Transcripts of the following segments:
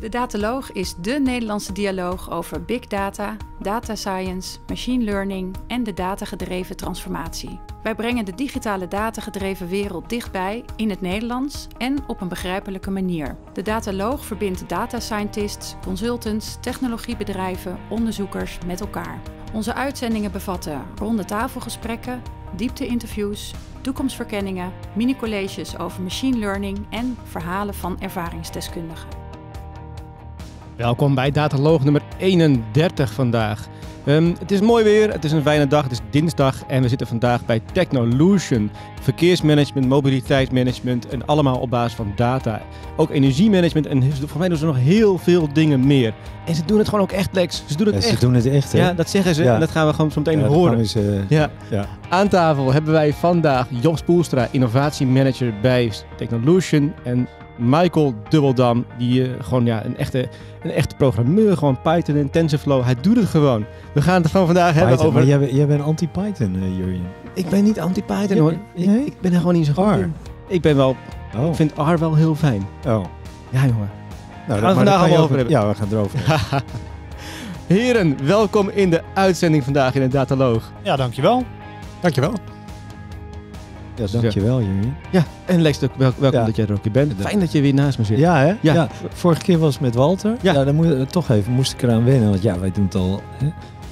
De Dataloog is dé Nederlandse dialoog over big data, data science, machine learning en de datagedreven transformatie. Wij brengen de digitale datagedreven wereld dichtbij in het Nederlands en op een begrijpelijke manier. De Dataloog verbindt data scientists, consultants, technologiebedrijven, onderzoekers met elkaar. Onze uitzendingen bevatten ronde tafelgesprekken, diepte-interviews, toekomstverkenningen, mini-colleges over machine learning en verhalen van ervaringsdeskundigen. Welkom bij Dataloog nummer 31 vandaag. Ehm, het is mooi weer, het is een fijne dag, het is dinsdag en we zitten vandaag bij Technolution. Verkeersmanagement, mobiliteitsmanagement en allemaal op basis van data. Ook energiemanagement en voor mij doen ze nog heel veel dingen meer. En ze doen het gewoon ook echt, Lex. Ze doen het echt. Ze doen het echt, Ja, dat zeggen ze en dat gaan we gewoon zo meteen horen. Eh, ja. Aan tafel hebben wij vandaag Jos Poelstra, innovatiemanager bij Technolution en Michael Dubbeldam, die eh, gewoon ja, een, echte, een echte programmeur, gewoon Python en TensorFlow. Hij doet het gewoon. We gaan het van vandaag hebben over... Jij, bent anti-Python, uh, Jurjen. Ik ben niet anti-Python hoor. Ik, ben er gewoon niet zo goed In. Ik ben wel... Oh. Ik vind R wel heel fijn. Oh. Ja, jongen. Nou, we gaan het vandaag over hebben. Ja, we gaan erover Heren, welkom in de uitzending vandaag in het Dataloog. Ja, dankjewel. Dankjewel. Dus ja, dankjewel Jimmy. Ja, en Lex, welkom dat jij er ook weer bent. Fijn dat je weer naast me zit. Ja, hè? Ja. Vorige keer was het met Walter. Ja, dan moet, je, eh, toch even moest ik eraan wennen. Want ja, wij doen het al... Hè?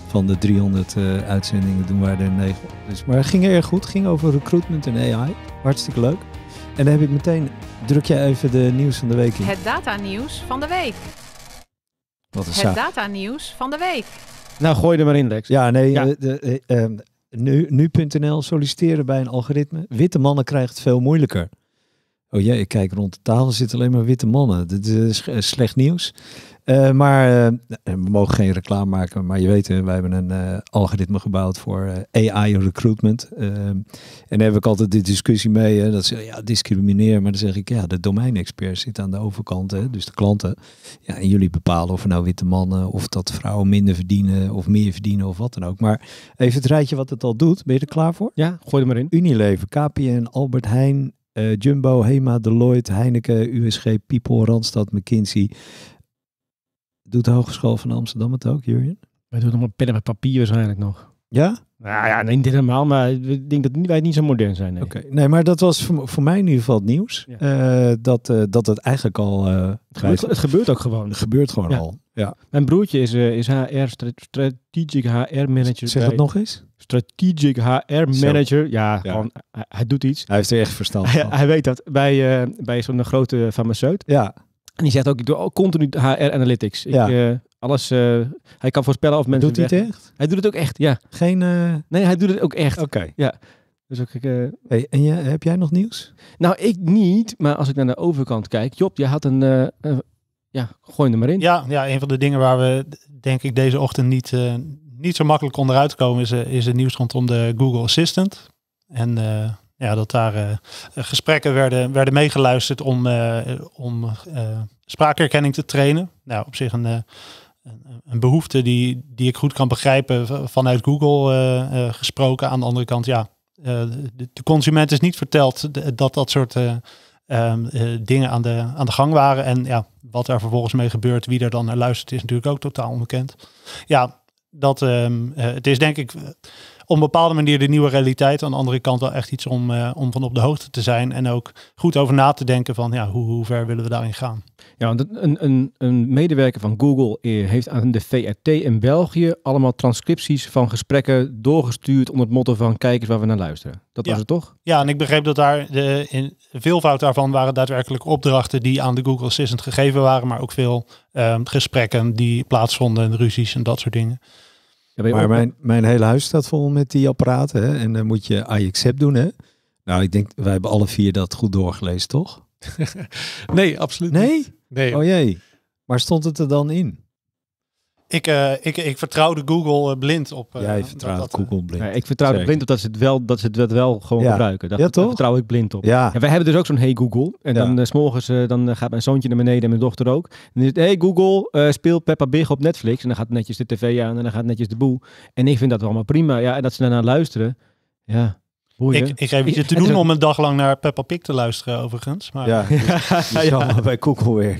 Van de 300 eh, uitzendingen doen wij er 9. Dus, maar het ging erg goed. ging over recruitment en AI. Hartstikke leuk. En dan heb ik meteen... Druk jij even de nieuws van de week in. Het data-nieuws van de week. Wat dat? Het data-nieuws van de week. Nou, gooi er maar in, Lex. Ja, nee. Eh, ehm, nu.nl solliciteren bij een algoritme. Witte mannen krijgt veel moeilijker. Oh jee, ik kijk rond de tafel, zitten alleen maar witte mannen. Dat is eh, slecht nieuws. Eh, maar eh, we mogen geen reclame maken, maar je weet, hè, wij hebben een algoritme gebouwd voor AI recruitment. en daar heb ik altijd de discussie mee, dat ze ja, discrimineer, maar dan zeg ik ja, de domeinexpert zit aan de overkant, hè, dus de klanten. Ja, en jullie bepalen of er nou witte mannen, of dat vrouwen minder verdienen, of meer verdienen, of wat dan ook. Maar even het rijtje wat het al doet, ben je er klaar voor? Ja, gooi er maar in. Unilever, KPN, Albert Heijn, eh, Jumbo, Hema, Deloitte, Heineken, USG, People, Randstad, McKinsey. Doet de Hogeschool van Amsterdam het ook, Jurjen? Wij doen allemaal pen met papier waarschijnlijk nog. Ja? Nou ja, nee niet helemaal, maar ik denk dat wij niet zo modern zijn. Nee, nee maar dat was voor, voor, mij in ieder geval het nieuws. Eh, dat, eh, dat het eigenlijk al... Uh, het, gebeurt, het, gebeurt, ook gewoon. Het gebeurt gewoon al. Ja. Mijn broertje is, is HR, strategic HR manager. Zeg dat nog eens? Strategic HR manager. Ja, ja. hij, doet iets. Hij heeft er echt verstand van. hij, weet dat. Bij, bij zo'n grote farmaceut. Ja. En die zegt ook, ik doe continu HR-analytics. Ja. Eh, alles, eh, hij kan voorspellen of mensen... Doet hij het echt? Hij doet het ook echt, ja. Geen... Eh, nee, hij doet het ook echt. Oké. Ja. Dus ook, hey, en je, heb jij nog nieuws? Nou, ik niet, maar als ik naar de overkant kijk. Job, je had een... ja, gooi er maar in. Ja, ja, een van de dingen waar we, denk ik, deze ochtend niet, niet zo makkelijk onderuit komen... is, is het nieuws rondom de Google Assistant. En ja, dat daar eh, gesprekken werden, werden meegeluisterd om, uh, om eh, spraakherkenning te trainen. Nou, op zich een, een, een, behoefte die, die ik goed kan begrijpen vanuit Google gesproken. Aan de andere kant, ja, de, de, consument is niet verteld dat dat soort ehm, dingen aan de, aan de gang waren. En ja, wat er vervolgens mee gebeurt, wie er dan naar luistert, is natuurlijk ook totaal onbekend. Ja, dat, ehm, het is denk ik op een bepaalde manier de nieuwe realiteit. Aan de andere kant wel echt iets om, eh, om van op de hoogte te zijn. En ook goed over na te denken van ja, hoe, hoe ver willen we daarin gaan. Ja, want een, een, een medewerker van Google eh, heeft aan de VRT in België allemaal transcripties van gesprekken doorgestuurd onder het motto van kijk eens waar we naar luisteren. Dat was het toch? Ja, en ik begreep dat daar de in, veelvoud daarvan waren daadwerkelijk opdrachten die aan de Google Assistant gegeven waren, maar ook veel ehm, gesprekken die plaatsvonden, en ruzies en dat soort dingen maar mijn, mijn hele huis staat vol met die apparaten. Hè? En dan moet je accept doen, hè? Nou, ik denk, wij hebben alle vier dat goed doorgelezen, toch? nee, absoluut nee? niet. Nee? Nee. Oh jee. Maar stond het er dan in? Ik, uh, ik, ik vertrouwde Google eh, blind op. Uh, Jij vertrouwt Google blind. ik vertrouwde blind op dat ze het wel, dat ze het wel gewoon gebruiken. Dat, ja, Daar vertrouw ik blind op. Ja. wij hebben dus ook zo'n Hey Google. En dan morgens dan gaat mijn zoontje naar beneden en mijn dochter ook. En dan zegt Hey Google, speel Peppa Big op Netflix. En dan gaat netjes de tv aan en dan gaat netjes de boel. En ik vind dat wel allemaal prima. Ja, en dat ze daarna luisteren. Ja, ik, ik heb iets te doen om een dag lang naar Peppa Pig te luisteren, overigens. Maar... Ja, bij Google weer.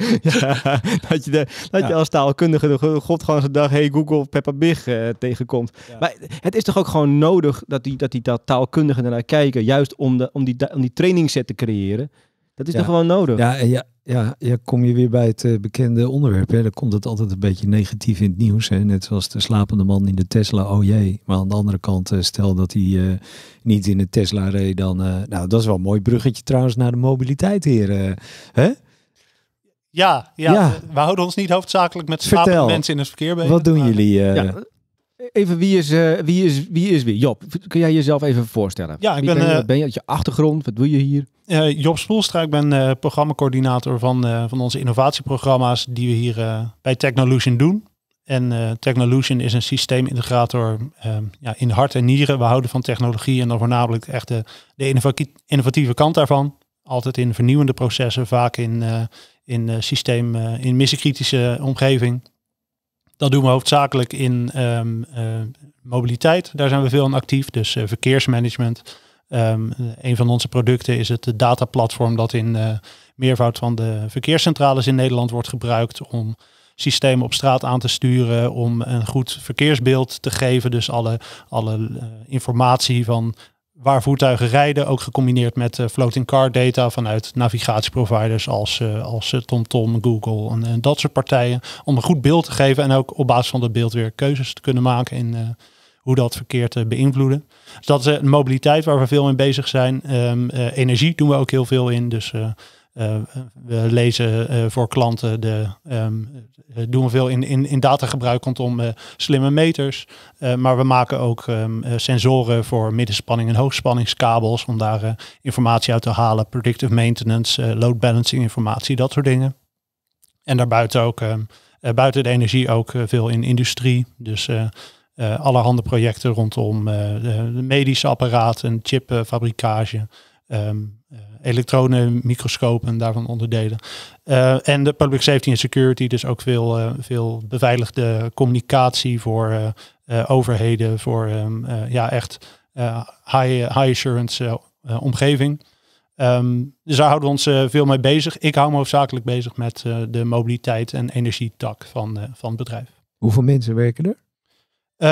dat je, de, dat je als taalkundige de zijn dag Hey Google Peppa Pig eh, tegenkomt. Maar het is toch ook gewoon nodig dat die, dat die taalkundigen ernaar kijken, juist om, de, om, die, om die trainingset te creëren. Dat is ja. toch gewoon nodig? Ja, ja, ja, kom je weer bij het eh, bekende onderwerp. Hè? Dan komt het altijd een beetje negatief in het nieuws. Hè? Net zoals de slapende man in de Tesla. Oh jee. Maar aan de andere kant, eh, stel dat hij eh, niet in de Tesla reed. Dan, nou, dat is wel een mooi bruggetje trouwens naar de mobiliteit, heren. hè? Ja, ja, we houden ons niet hoofdzakelijk met slapende mensen in het verkeer bezig. Wat doen jullie? Ja, even wie is, uh, wie is, wie is wie? Job, kun jij jezelf even voorstellen? Ja, ik ben... Ben, je, eh, ben je, je achtergrond? Wat doe je hier? Job Spoelstra, ik ben eh, programmacoördinator van, van onze innovatieprogramma's die we hier bij Technolution doen. En Technolution is een systeemintegrator ehm, ja, in hart en nieren. We houden van technologie en dan voornamelijk echt de, de innovatieve kant daarvan. Altijd in vernieuwende processen, vaak in, uh, in systeem, in missiekritische omgeving. Dat doen we hoofdzakelijk in ehm, eh, mobiliteit. Daar zijn we veel aan actief. Dus eh, verkeersmanagement. Um, een van onze producten is het dataplatform dat in uh, meervoud van de verkeerscentrales in Nederland wordt gebruikt om systemen op straat aan te sturen, om een goed verkeersbeeld te geven. Dus alle, alle informatie van waar voertuigen rijden, ook gecombineerd met eh, floating car data vanuit navigatieproviders als, eh, als eh, TomTom, Google en, en, dat soort partijen. Om een goed beeld te geven en ook op basis van dat beeld weer keuzes te kunnen maken in hoe dat verkeer te beïnvloeden. Dus dat is een mobiliteit waar we veel mee bezig zijn. Ehm, energie doen we ook heel veel in. Dus eh, we lezen eh, voor klanten de, ehm, eh, doen we veel in, in, in datagebruik rondom slimme meters. maar we maken ook ehm, sensoren voor middenspanning en hoogspanningskabels om daar informatie uit te halen, predictive maintenance, load balancing informatie, dat soort dingen. En daarbuiten ook ehm, buiten de energie ook veel in industrie. Dus uh, allerhande projecten rondom de medische apparaten, chipfabrikage. Um, elektronenmicroscopen en daarvan onderdelen. Eh, en de public safety en security, dus ook veel, eh, veel beveiligde communicatie voor eh, overheden, voor ehm, ja, echt high, high assurance omgeving. Ehm, dus daar houden we ons veel mee bezig. Ik hou me hoofdzakelijk bezig met de mobiliteit en energietak van, van het bedrijf. Hoeveel mensen werken er?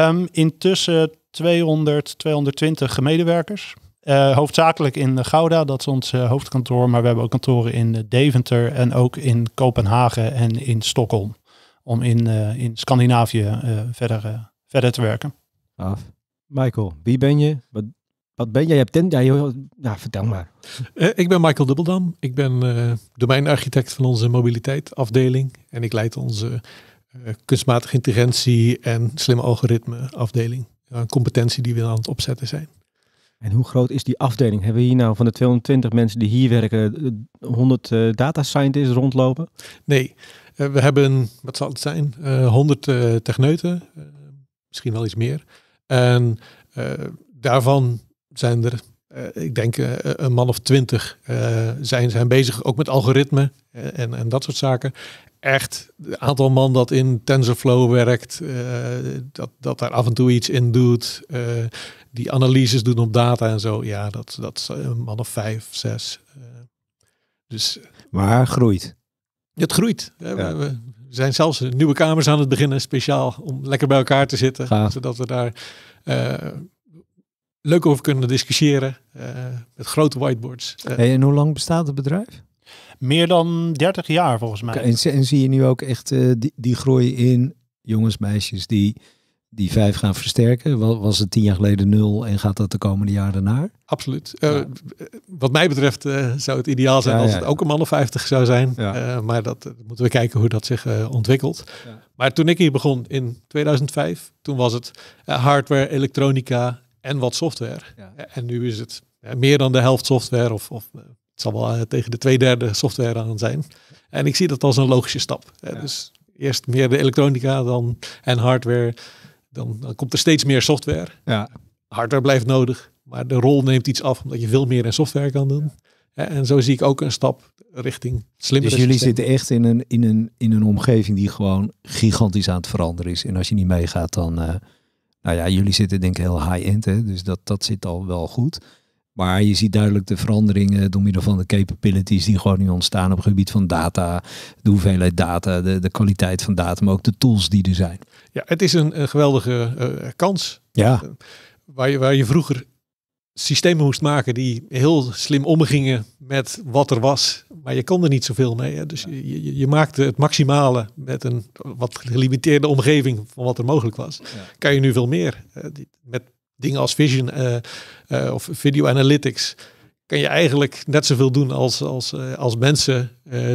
Um, intussen 200, 220 medewerkers. Uh, hoofdzakelijk in Gouda, dat is ons eh, hoofdkantoor. Maar we hebben ook kantoren in eh, Deventer en ook in Kopenhagen en in Stockholm. Om in, in Scandinavië verder, verder te werken. Af. Michael, wie ben je? Wat, wat ben jij? Je hebt Ja, vertel maar. ik ben Michael Dubbeldam. Ik ben domeinarchitect van onze mobiliteitafdeling. En ik leid onze kunstmatige intelligentie en slimme algoritme afdeling. Een competentie die we aan het opzetten zijn. En hoe groot is die afdeling? Hebben we hier nou van de 220 mensen die hier werken 100 eh, eh, data scientists rondlopen? Nee, eh, we hebben, wat zal het zijn, uh, 100 techneuten, misschien wel iets meer. En daarvan zijn er eh, ik denk eh, eh, een man of twintig uh, zijn, zijn bezig ook met algoritme en, en dat soort zaken. Echt, het aantal man dat in TensorFlow werkt, dat, dat daar af en toe iets in doet, die analyses doen op data en zo. Ja, dat, dat is een man of vijf, zes. dus, maar groeit. Het groeit. We, zijn zelfs nieuwe kamers aan het beginnen, speciaal om lekker bij elkaar te zitten. Zodat we daar leuk over kunnen discussiëren. Eh, met grote whiteboards. Eh, en hoe lang bestaat het bedrijf? Meer dan 30 jaar volgens mij. en, zie je nu ook echt eh, die, die groei in jongens, meisjes die die vijf gaan versterken? Was het tien jaar geleden nul en gaat dat de komende jaren naar? Absoluut. wat mij betreft zou het ideaal zijn als het ook een man of zou zijn. maar dat moeten we kijken hoe dat zich ontwikkelt. Maar toen ik hier begon in 2005, toen was het hardware, elektronica, en wat software. Ja. Eh, en nu is het eh, meer dan de helft software of, of eh, het zal wel tegen de twee derde software aan zijn. En ik zie dat als een logische stap. Dus eerst meer de elektronica dan, en hardware. Dan, dan komt er steeds meer software. Ja. Hardware blijft nodig, maar de rol neemt iets af omdat je veel meer in software kan doen. En zo zie ik ook een stap richting slimmer Dus jullie zitten echt in een, in, een, in een omgeving die gewoon gigantisch aan het veranderen is. En als je niet meegaat, dan... Nou ja, jullie zitten denk ik heel high-end, dus dat, dat zit al wel goed. Maar je ziet duidelijk de veranderingen door middel van de capabilities die gewoon nu ontstaan op het gebied van data, de hoeveelheid data, de, de kwaliteit van data, maar ook de tools die er zijn. Ja, het is een, geweldige eh, kans. Ja. Eh, waar, je, waar je vroeger systemen moest maken die heel slim omgingen met wat er was. Maar je kon er niet zoveel mee. Hè? Dus je, je, maakte het maximale met een wat gelimiteerde omgeving van wat er mogelijk was. Kan je nu veel meer. Met dingen als vision eh, eh, of video analytics kan je eigenlijk net zoveel doen als, als, eh, als mensen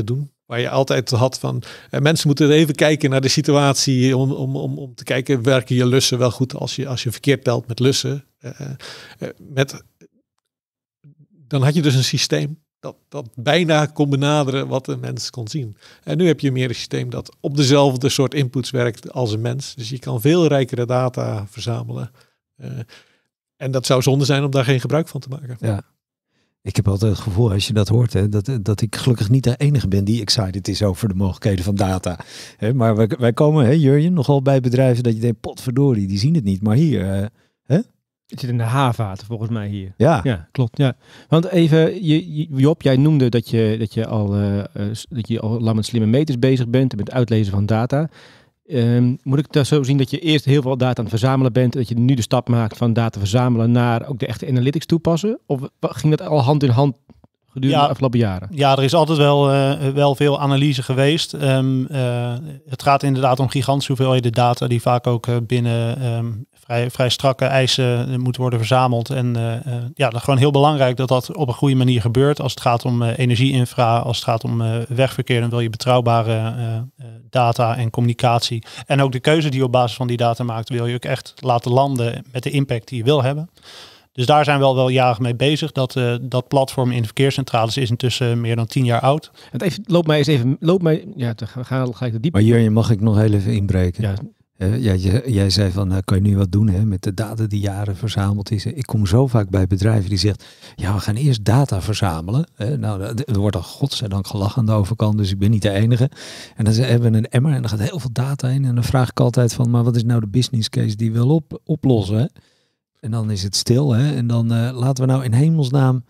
doen. Waar je altijd had van eh, mensen moeten even kijken naar de situatie om, om, om, om te kijken werken je lussen wel goed als je, als je verkeerd telt met lussen. Eh, eh, met, dan had je dus een systeem dat, dat bijna kon benaderen wat een mens kon zien. En nu heb je meer een systeem dat op dezelfde soort inputs werkt als een mens. Dus je kan veel rijkere data verzamelen. en dat zou zonde zijn om daar geen gebruik van te maken. Ja. Ik heb altijd het gevoel, als je dat hoort, hè, dat, dat ik gelukkig niet de enige ben die excited is over de mogelijkheden van data. maar wij, komen, hè, Jurjen, nogal bij bedrijven dat je denkt, potverdorie, die zien het niet. Maar hier, eh, Het zit in de haavaten volgens mij hier. Ja. klopt. Ja. Want even, je, Job, jij noemde dat je, dat je al, uh, dat je al lang met slimme meters bezig bent met het uitlezen van data. Ehm, moet ik dat zo zien dat je eerst heel veel data aan het verzamelen bent, dat je nu de stap maakt van data verzamelen naar ook de echte analytics toepassen? Of ging dat al hand in hand gedurende ja, de afgelopen jaren? Ja, er is altijd wel, eh, wel veel analyse geweest. Ehm, eh, het gaat inderdaad om gigantische hoeveelheden data die vaak ook eh, binnen ehm, vrij, vrij strakke eisen moet worden verzameld. En ja, dat is gewoon heel belangrijk dat dat op een goede manier gebeurt. Als het gaat om energieinfra, als het gaat om wegverkeer, dan wil je betrouwbare data en communicatie. En ook de keuze die je op basis van die data maakt, wil je ook echt laten landen met de impact die je wil hebben. Dus daar zijn we al wel jaren mee bezig. Dat, eh, dat platform in de verkeerscentrales is intussen meer dan tien jaar oud. Het even, loop mij eens even, loop mij, ja, ga, ga, ga ik de diep. Maar Jurjen, mag ik nog heel even inbreken? Ja. ja jij, jij zei van, uh, kan je nu wat doen hè, met de data die jaren verzameld is. Ik kom zo vaak bij bedrijven die zeggen, ja, we gaan eerst data verzamelen. Nou, er wordt al godzijdank gelachen aan de overkant, dus ik ben niet de enige. En dan ze hebben we een emmer en er gaat heel veel data in. En dan vraag ik altijd van, maar wat is nou de business case die wil op, oplossen? Hè? En dan is het stil. Hè? En dan eh, laten we nou in hemelsnaam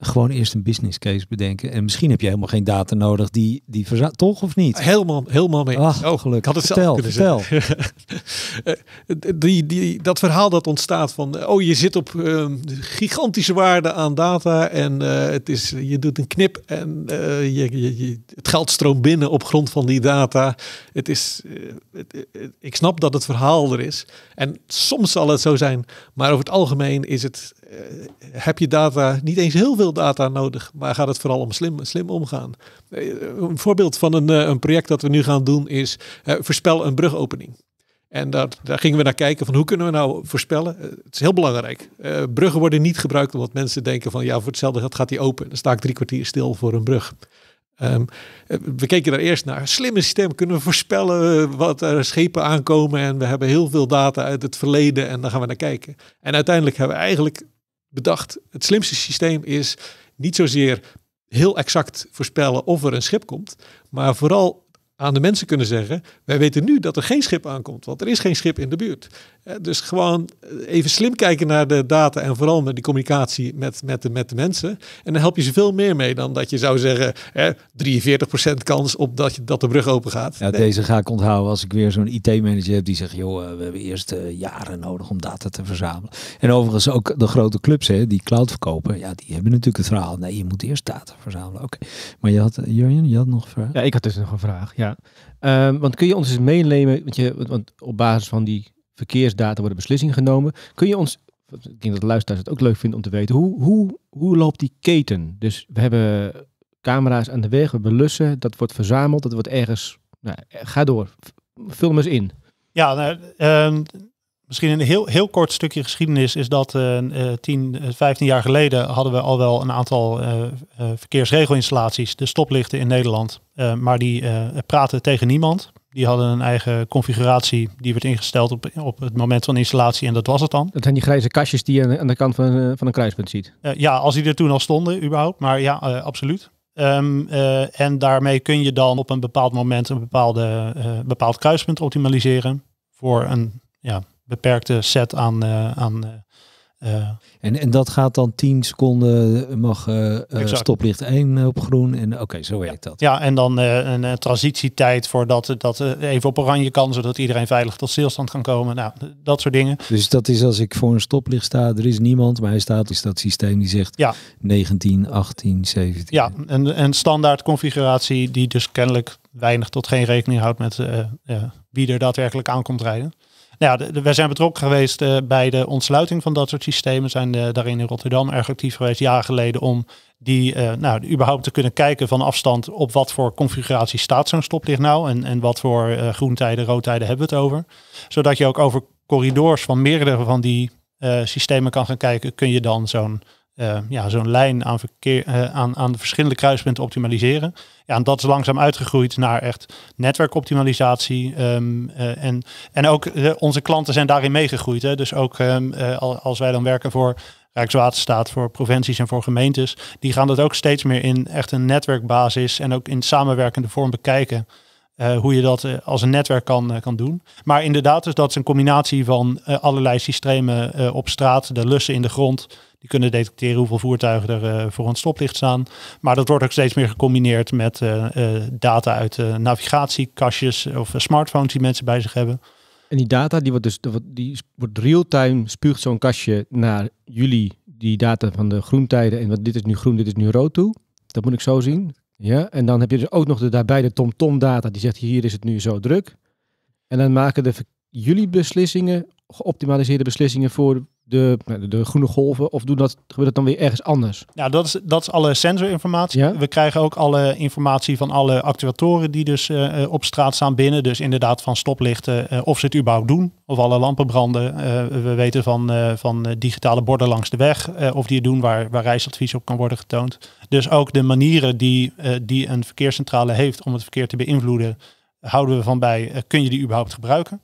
gewoon eerst een business case bedenken. En misschien heb je helemaal geen data nodig die, die Toch of niet? Helemaal, helemaal mee. Ach, oh, gelukkig. had het zelf vertel. Eh, die, die, dat verhaal dat ontstaat van... Eh, oh, je zit op ehm, gigantische waarde aan data. En eh, het is, je doet een knip. En je, je, het geld stroomt binnen op grond van die data. Het is, ik snap dat het verhaal er is. En soms zal het zo zijn. Maar over het algemeen is het eh, heb je data, niet eens heel veel data nodig, maar gaat het vooral om slim, slim omgaan. Eh, een voorbeeld van een, eh, een project dat we nu gaan doen is voorspel een brugopening. En daar, daar, gingen we naar kijken van hoe kunnen we nou voorspellen. het is heel belangrijk. Uh, bruggen worden niet gebruikt omdat mensen denken van ja, voor hetzelfde geld gaat die open. Dan sta ik drie kwartier stil voor een brug. Ehm, we keken daar eerst naar. Slimme systeem kunnen we voorspellen wat er schepen aankomen. En we hebben heel veel data uit het verleden en daar gaan we naar kijken. En uiteindelijk hebben we eigenlijk bedacht, het slimste systeem is niet zozeer heel exact voorspellen of er een schip komt, maar vooral aan de mensen kunnen zeggen, wij weten nu dat er geen schip aankomt, want er is geen schip in de buurt. Eh, dus gewoon eh, even slim kijken naar de data en vooral naar die communicatie met, met, de, met de mensen. En dan help je ze veel meer mee dan dat je zou zeggen hè, 43% kans op dat, je, dat de brug open gaat. Deze ga ik onthouden als ik weer zo'n IT-manager heb die zegt, joh, eh, we hebben eerst jaren nodig om data te verzamelen. En overigens ook de grote clubs hè, die cloud verkopen, ja, die hebben natuurlijk het verhaal. Nee, je moet eerst data verzamelen. Oké, maar je had, Jurjen, je had nog een vraag? Ja, ik had dus nog een vraag, ja. Ehm, want kun je ons eens meenemen, want, je, want op basis van die verkeersdata worden beslissingen genomen. Kun je ons, ik denk dat de luisteraars het ook leuk vinden om te weten, hoe, hoe, hoe loopt die keten? Dus we hebben camera's aan de weg, we belussen, dat wordt verzameld, dat wordt ergens, nou, ga door, vul eens in. Ja, nou, ehm, misschien een heel, heel kort stukje geschiedenis is dat uh, 10, 15 jaar geleden hadden we al wel een aantal eh, eh, verkeersregelinstallaties, de stoplichten in Nederland, eh, maar die praten tegen niemand. Die hadden een eigen configuratie. Die werd ingesteld op, op het moment van installatie. En dat was het dan. Dat zijn die grijze kastjes die je aan de kant van, eh, van een kruispunt ziet. Eh, ja, als die er toen al stonden, überhaupt. Maar ja, eh, absoluut. Ehm, en daarmee kun je dan op een bepaald moment een bepaalde, bepaald kruispunt optimaliseren. Voor een ja, beperkte set aan, aan eh, en, en dat gaat dan 10 seconden, mag eh, eh, stoplicht 1 op groen. En oké, zo werkt dat. Ja, en dan een, transitietijd voordat dat even op oranje kan, zodat iedereen veilig tot stilstand kan komen. Nou, dat soort dingen. Dus dat is als ik voor een stoplicht sta, er is niemand, maar hij staat, is dat systeem die zegt ja. 19, 18, 17. Ja, en, een standaard configuratie die dus kennelijk weinig tot geen rekening houdt met wie er daadwerkelijk komt rijden. Nou ja, zijn betrokken geweest eh, bij de ontsluiting van dat soort systemen. Zijn eh, daarin in Rotterdam erg actief geweest, jaren geleden, om die eh, nou, überhaupt te kunnen kijken van afstand op wat voor configuratie staat zo'n stoplicht nou en, en wat voor uh, groentijden, roodtijden hebben we het over. Zodat je ook over corridors van meerdere van die systemen kan gaan kijken, kun je dan zo'n eh, ja, zo'n lijn aan, verkeer, eh, aan, aan de verschillende kruispunten optimaliseren. Ja, en dat is langzaam uitgegroeid naar echt netwerkoptimalisatie. Ehm, eh, en, en ook onze klanten zijn daarin meegegroeid. Hè? Dus ook ehm, als wij dan werken voor Rijkswaterstaat, voor provincies en voor gemeentes, die gaan dat ook steeds meer in echt een netwerkbasis en ook in samenwerkende vorm bekijken. hoe je dat als een netwerk kan, kan doen. Maar inderdaad, dus dat is een combinatie van allerlei systemen op straat, de lussen in de grond. Die kunnen detecteren hoeveel voertuigen er uh, voor een stoplicht staan. Maar dat wordt ook steeds meer gecombineerd met eh, eh, data uit navigatiekastjes of smartphones die mensen bij zich hebben. En die data, die wordt dus die wordt real-time, spuugt zo'n kastje naar jullie die data van de groentijden en wat dit is nu groen, dit is nu rood toe. Dat moet ik zo zien. Ja, en dan heb je dus ook nog de, daarbij de TomTom data die zegt hier is het nu zo druk. En dan maken de, jullie beslissingen, geoptimaliseerde beslissingen voor de, de groene golven? Of doen dat, gebeurt dat dan weer ergens anders? Ja, dat is, dat is alle sensorinformatie. We krijgen ook alle informatie van alle actuatoren die dus eh, eh, op straat staan binnen. Dus inderdaad van stoplichten, eh, of ze het überhaupt doen. Of alle lampen branden. we weten van, van digitale borden langs de weg. of die het doen waar, waar reisadvies op kan worden getoond. Dus ook de manieren die, die een verkeerscentrale heeft om het verkeer te beïnvloeden. Houden we van bij, kun je die überhaupt gebruiken?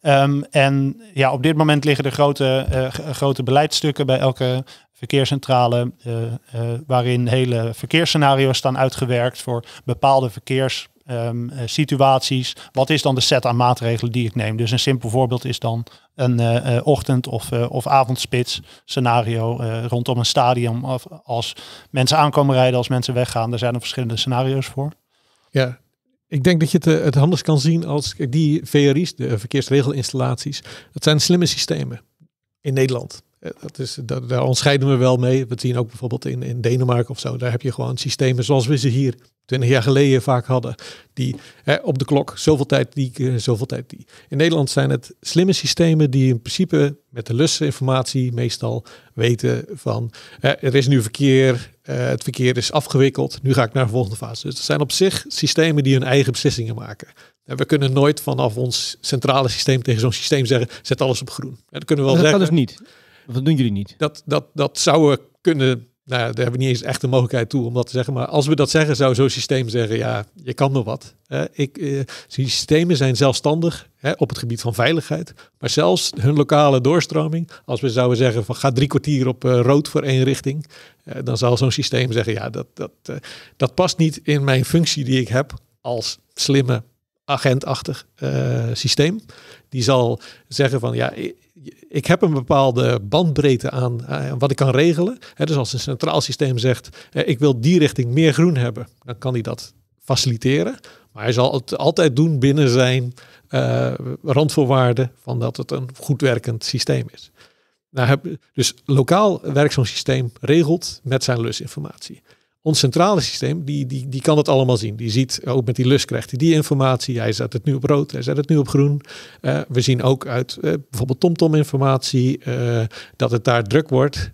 Ehm, en ja, op dit moment liggen er grote, eh, grote beleidsstukken bij elke verkeerscentrale, eh, eh, waarin hele verkeersscenario's staan uitgewerkt voor bepaalde verkeerssituaties. Ehm, Wat is dan de set aan maatregelen die ik neem? Dus een simpel voorbeeld is dan een ochtend- of, of avondspits scenario rondom een stadion. Of als mensen aankomen rijden, als mensen weggaan. Daar zijn er verschillende scenario's voor. Ja, ik denk dat je het, eh, het anders kan zien als die VRI's, de eh, verkeersregelinstallaties. Dat zijn slimme systemen in Nederland. Eh, dat is, daar ontscheiden we wel mee. We zien ook bijvoorbeeld in, in Denemarken of zo. Daar heb je gewoon systemen zoals we ze hier 20 jaar geleden vaak hadden. Die hè, op de klok, zoveel tijd die, zoveel tijd die. In Nederland zijn het slimme systemen die in principe met de lusinformatie meestal weten van hè, er is nu verkeer, eh, het verkeer is afgewikkeld, nu ga ik naar de volgende fase. Dus het zijn op zich systemen die hun eigen beslissingen maken. En we kunnen nooit vanaf ons centrale systeem tegen zo'n systeem zeggen, zet alles op groen. dat kunnen we wel zeggen. Dat kan dus niet. Dat doen jullie niet. Dat, dat, dat zouden kunnen nou, daar hebben we niet eens echt de mogelijkheid toe om dat te zeggen. Maar als we dat zeggen, zou zo'n systeem zeggen, ja, je kan nog wat. ik, eh, systemen zijn zelfstandig op het gebied van veiligheid. Maar zelfs hun lokale doorstroming, als we zouden zeggen van ga drie kwartier op eh, rood voor één richting, eh, dan zal zo'n systeem zeggen, ja, dat, dat, eh, dat past niet in mijn functie die ik heb als slimme agentachtig systeem. Die zal zeggen van ja, ik heb een bepaalde bandbreedte aan eh, wat ik kan regelen. dus als een centraal systeem zegt, eh, ik wil die richting meer groen hebben, dan kan hij dat faciliteren. Maar hij zal het altijd doen binnen zijn uh, randvoorwaarden van dat het een goed werkend systeem is. Nou, heb, dus lokaal werkt zo'n systeem regelt met zijn lusinformatie ons centrale systeem, die, die, die kan dat allemaal zien. Die ziet, eh, ook met die lus krijgt hij die informatie. Hij zet het nu op rood, hij zet het nu op groen. Eh, we zien ook uit eh, bijvoorbeeld TomTom informatie dat het daar druk wordt.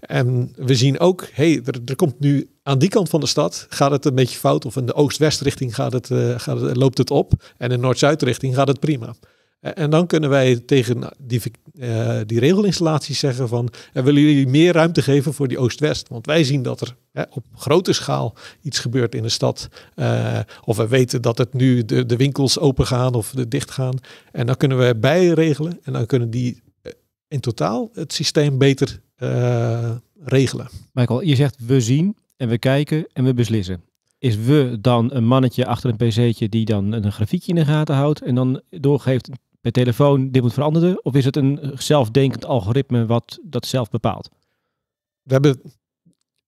en we zien ook, hey, er, er, komt nu aan die kant van de stad, gaat het een beetje fout. Of in de oost-west richting gaat het, gaat het, loopt het op. En in noord-zuid richting gaat het prima. Eh, en dan kunnen wij tegen eh, die, eh, die regelinstallaties zeggen van uh, willen jullie meer ruimte geven voor die Oost-West? Want wij zien dat er op grote schaal iets gebeurt in de stad. of we weten dat het nu de, de winkels open gaan of de dicht gaan. En dan kunnen we bijregelen en dan kunnen die in totaal het systeem beter regelen. Michael, je zegt we zien en we kijken en we beslissen is we dan een mannetje achter een pc'tje die dan een grafiekje in de gaten houdt en dan doorgeeft bij telefoon, dit moet veranderen? Of is het een zelfdenkend algoritme wat dat zelf bepaalt? We hebben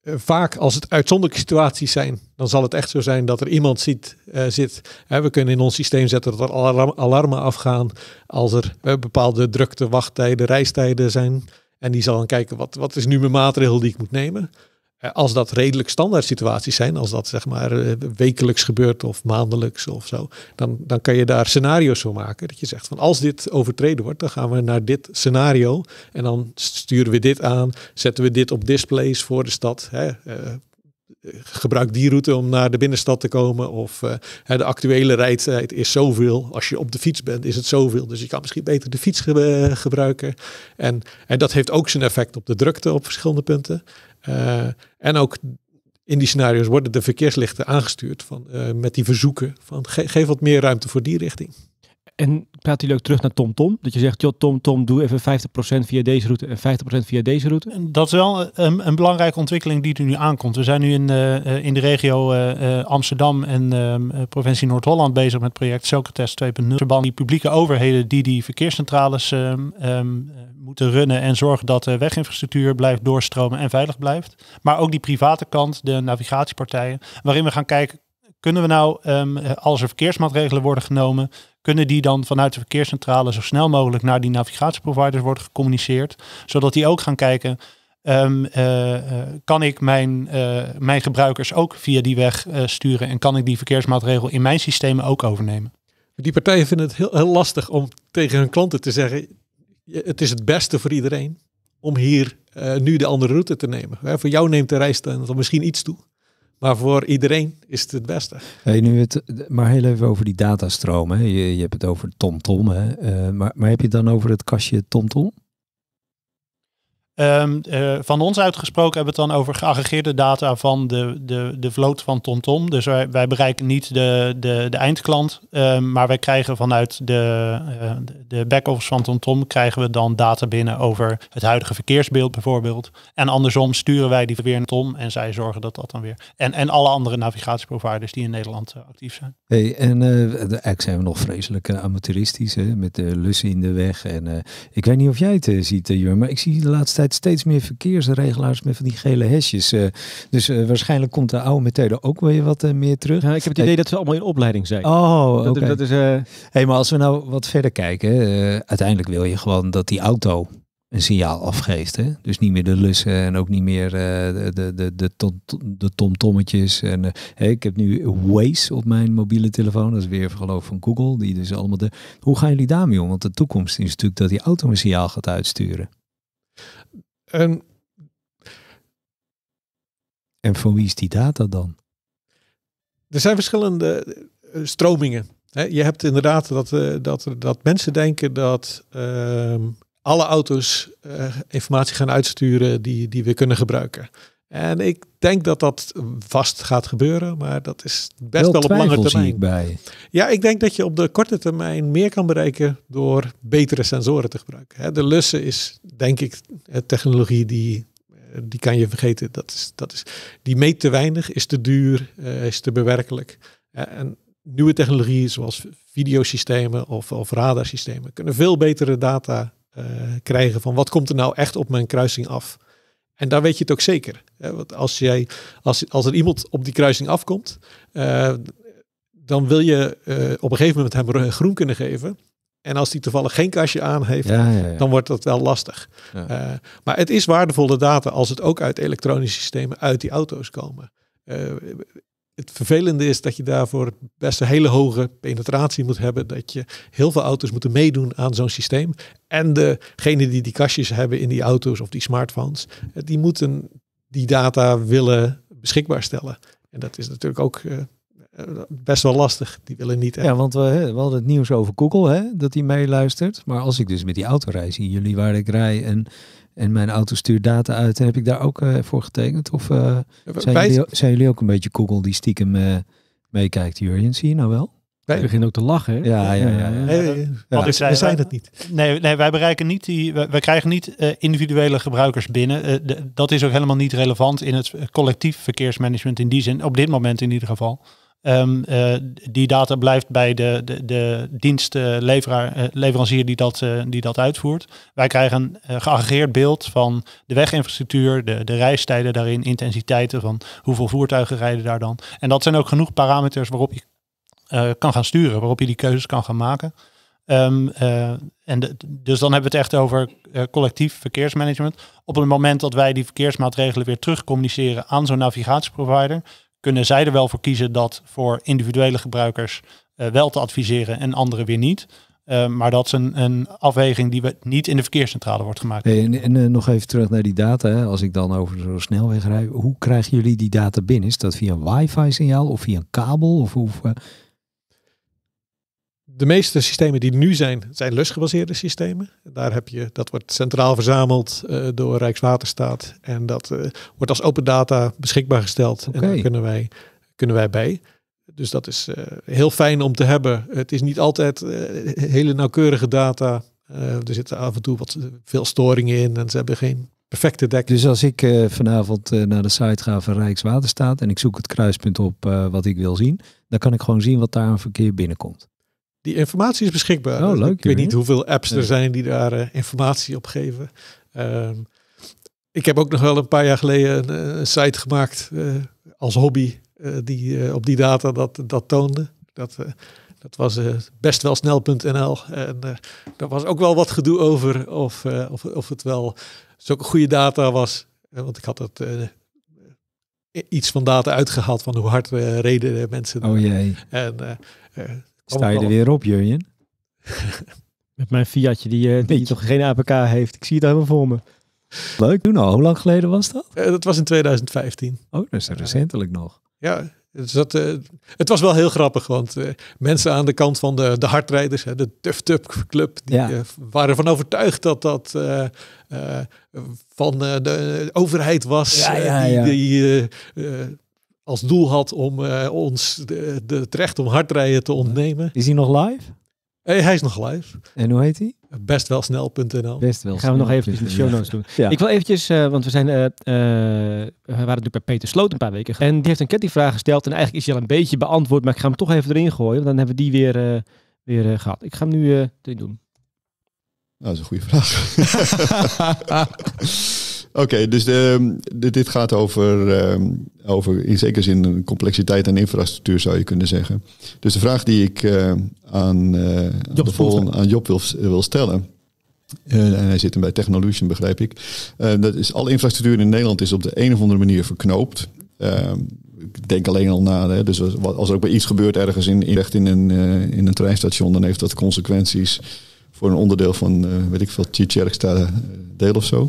eh, vaak als het uitzonderlijke situaties zijn, dan zal het echt zo zijn dat er iemand ziet, eh, zit. Hè, we kunnen in ons systeem zetten dat er alarm, alarmen afgaan als er eh, bepaalde drukte, wachttijden, reistijden zijn. En die zal dan kijken, wat, wat is nu mijn maatregel die ik moet nemen? Eh, als dat redelijk standaard situaties zijn, als dat zeg maar eh, wekelijks gebeurt of maandelijks of zo, dan, dan kan je daar scenario's voor maken. Dat je zegt van als dit overtreden wordt, dan gaan we naar dit scenario en dan sturen we dit aan, zetten we dit op displays voor de stad. Hè, eh, gebruik die route om naar de binnenstad te komen. Of de actuele rijtijd is zoveel. Als je op de fiets bent, is het zoveel. Dus je kan misschien beter de fiets gebruiken. En, en dat heeft ook zijn effect op de drukte op verschillende punten. Eh, en ook in die scenario's worden de verkeerslichten aangestuurd van, eh, met die verzoeken van geef wat meer ruimte voor die richting. En praat jullie ook terug naar TomTom? Tom? Dat je zegt, joh TomTom, Tom, doe even 50% via deze route en 50% via deze route? Dat is wel eh, een, een, belangrijke ontwikkeling die er nu aankomt. We zijn nu in, in de regio Amsterdam en provincie Noord-Holland bezig met project Socrates 2.0. Verband die publieke overheden die die verkeerscentrales ehm, ehm, moeten runnen en zorgen dat de weginfrastructuur blijft doorstromen en veilig blijft. Maar ook die private kant, de navigatiepartijen, waarin we gaan kijken, kunnen we nou, ehm, als er verkeersmaatregelen worden genomen, kunnen die dan vanuit de verkeerscentrale zo snel mogelijk naar die navigatieproviders worden gecommuniceerd, zodat die ook gaan kijken. Ehm, eh, eh, kan ik mijn, eh, mijn gebruikers ook via die weg sturen en kan ik die verkeersmaatregel in mijn systemen ook overnemen? Die partijen vinden het heel, heel lastig om tegen hun klanten te zeggen: het is het beste voor iedereen om hier eh, nu de andere route te nemen. voor jou neemt de reis dan misschien iets toe. Maar voor iedereen is het het beste. Hey, nu het, maar heel even over die datastroom. Je, je hebt het over TomTom. Tom, eh, maar, maar heb je het dan over het kastje TomTom? Tom? Ehm, eh, van ons uitgesproken hebben we het dan over geaggregeerde data van de, de, de vloot van TomTom. Dus wij, wij, bereiken niet de, de, de eindklant, ehm, maar wij krijgen vanuit eh, de, de back-office van TomTom krijgen we dan data binnen over het huidige verkeersbeeld bijvoorbeeld. En andersom sturen wij die weer naar Tom en zij zorgen dat dat dan weer. En, en alle andere navigatieproviders die in Nederland eh, actief zijn. Hey, en eigenlijk zijn we nog vreselijk amateuristisch hè? met de lussen in de weg. En, ik weet niet of jij het ziet, Jur, maar ik zie de laatste steeds meer verkeersregelaars met van die gele hesjes. Eh. dus eh, waarschijnlijk komt de oude methode ook weer wat eh, meer terug. Ja, ik heb het idee dat ze allemaal in opleiding zijn. Oh, oké. Dat, is. Hey, maar als we nou wat verder kijken, uiteindelijk wil je gewoon dat die auto een signaal afgeeft. Hè? Dus niet meer de lussen en ook niet meer de, de, de, tom, de tomtommetjes. En, ik heb nu Waze op mijn mobiele telefoon. Dat is weer geloof van Google. Die dus allemaal de... Hoe gaan jullie daarmee om? Want de toekomst is natuurlijk dat die auto een signaal gaat uitsturen. En, en van wie is die data dan? Er zijn verschillende eh, stromingen. Je hebt inderdaad dat, eh, dat, dat mensen denken dat ehm, alle auto's eh, informatie gaan uitsturen die, die we kunnen gebruiken. En ik denk dat dat vast gaat gebeuren, maar dat is best wel, op lange termijn. Ik bij. Ja, ik denk dat je op de korte termijn meer kan bereiken door betere sensoren te gebruiken. De lussen is denk ik technologie die, eh, die kan je vergeten. Dat is, dat is, die meet te weinig, is te duur, eh, is te bewerkelijk. En nieuwe technologieën zoals videosystemen of, of radarsystemen kunnen veel betere data eh, krijgen van wat komt er nou echt op mijn kruising af. En daar weet je het ook zeker. Hè? Want als, jij, als, als er iemand op die kruising afkomt, eh, dan wil je eh, op een gegeven moment hem groen kunnen geven. En als die toevallig geen kastje aan heeft, dan wordt dat wel lastig. Eh, maar het is waardevolle data als het ook uit elektronische systemen uit die auto's komen het vervelende is dat je daarvoor best een hele hoge penetratie moet hebben. Dat je heel veel auto's moeten meedoen aan zo'n systeem. En degenen die die kastjes hebben in die auto's of die smartphones, eh, die moeten die data willen beschikbaar stellen. En dat is natuurlijk ook eh, eh, best wel lastig. Die willen niet. Echt. Ja, want we, we, hadden het nieuws over Google, hè, dat hij meeluistert. Maar als ik dus met die auto reis in jullie waar ik rij en en mijn auto stuurt data uit. En heb ik daar ook eh, voor getekend? Of eh, zijn, jullie, zijn, jullie, ook een beetje Google die stiekem eh, meekijkt, Jurjen? Zie je nou wel? Wij beginnen ook te lachen. Ja, ja, ja. ja. Nee, ja. we zijn het niet. Nee, nee, wij bereiken niet die. Wij, krijgen niet individuele gebruikers binnen. dat is ook helemaal niet relevant in het collectief verkeersmanagement in die zin. Op dit moment in ieder geval. Ehm, eh, die data blijft bij de, de, de dienstleverancier eh, die, dat, eh, die dat uitvoert. Wij krijgen een geaggregeerd beeld van de weginfrastructuur, de, de reistijden daarin, intensiteiten van hoeveel voertuigen rijden daar dan. En dat zijn ook genoeg parameters waarop je kan gaan sturen, waarop je die keuzes kan gaan maken. Ehm, en dus dan hebben we het echt over collectief verkeersmanagement. Op het moment dat wij die verkeersmaatregelen weer terugcommuniceren aan zo'n navigatieprovider, kunnen zij er wel voor kiezen dat voor individuele gebruikers eh, wel te adviseren en anderen weer niet. Eh, maar dat is een, een afweging die we niet in de verkeerscentrale wordt gemaakt. en, eh, nog even terug naar die data. Hè. Als ik dan over zo'n snelweg rijd, hoe krijgen jullie die data binnen? Is dat via een wifi-signaal of via een kabel? Of hoe, de meeste systemen die nu zijn, zijn lusgebaseerde systemen. Daar heb je, dat wordt centraal verzameld eh, door Rijkswaterstaat. En dat eh, wordt als open data beschikbaar gesteld. En daar kunnen wij, kunnen wij bij. Dus dat is eh, heel fijn om te hebben. Het is niet altijd hele nauwkeurige data. er zitten af en toe wat veel storingen in en ze hebben geen perfecte dek. Dus als ik vanavond naar de site ga van Rijkswaterstaat en ik zoek het kruispunt op wat ik wil zien, dan kan ik gewoon zien wat daar een verkeer binnenkomt die informatie is beschikbaar. Oh, dus leuk, ik weet niet hoeveel apps er zijn die daar eh, informatie op geven. Ehm, ik heb ook nog wel een paar jaar geleden een, eh, site gemaakt eh, als hobby die op die data dat, dat toonde. Dat, dat was best wel snel.nl. En daar was ook wel wat gedoe over of, of, of het wel zulke goede data was. want ik had het iets van data uitgehaald van hoe hard reden mensen. Oh jee. En Sta je er weer op, Jurjen? Met mijn Fiatje die, eh, die toch geen APK heeft. Ik zie het helemaal voor me. Leuk, doen al. Hoe lang geleden was dat? Eh, dat was in 2015. Oh, dat is recentelijk nog. Ja, dus dat, eh, het was wel heel grappig, want mensen aan de kant van de, de hardrijders, hè, de Tuf Tup Club, die waren van overtuigd dat dat van de overheid was ja, ja, die, die als doel had om eh, ons de, de, het recht om hardrijden te ontnemen. Is hij nog live? hij is nog live. En hoe heet hij? Bestwelsnel.nl. Best wel. Gaan we nog even de show notes doen. Ja. Ik wil eventjes, eh, want we zijn, eh, we waren natuurlijk bij Peter Sloot een paar weken En die heeft een kettingvraag gesteld en eigenlijk is hij al een beetje beantwoord, maar ik ga hem toch even erin gooien, want dan hebben we die weer, weer gehad. Ik ga hem nu erin doen. Nou, dat is een goede vraag. Oké, dus ehm, dit gaat over, ehm, over in zekere zin complexiteit en infrastructuur zou je kunnen zeggen. Dus de vraag die ik eh, eh, aan, Job, de volgende, aan Job wil, wil stellen. Eh, en hij zit hem bij Technolution, begrijp ik. dat is, alle infrastructuur in Nederland is op de een of andere manier verknoopt. Ehm, ik denk alleen al na. Hè, dus als, er ook bij iets gebeurt ergens in, in, in, een, in een treinstation, dan heeft dat consequenties voor een onderdeel van, eh, weet ik veel, staat eh, deel of zo.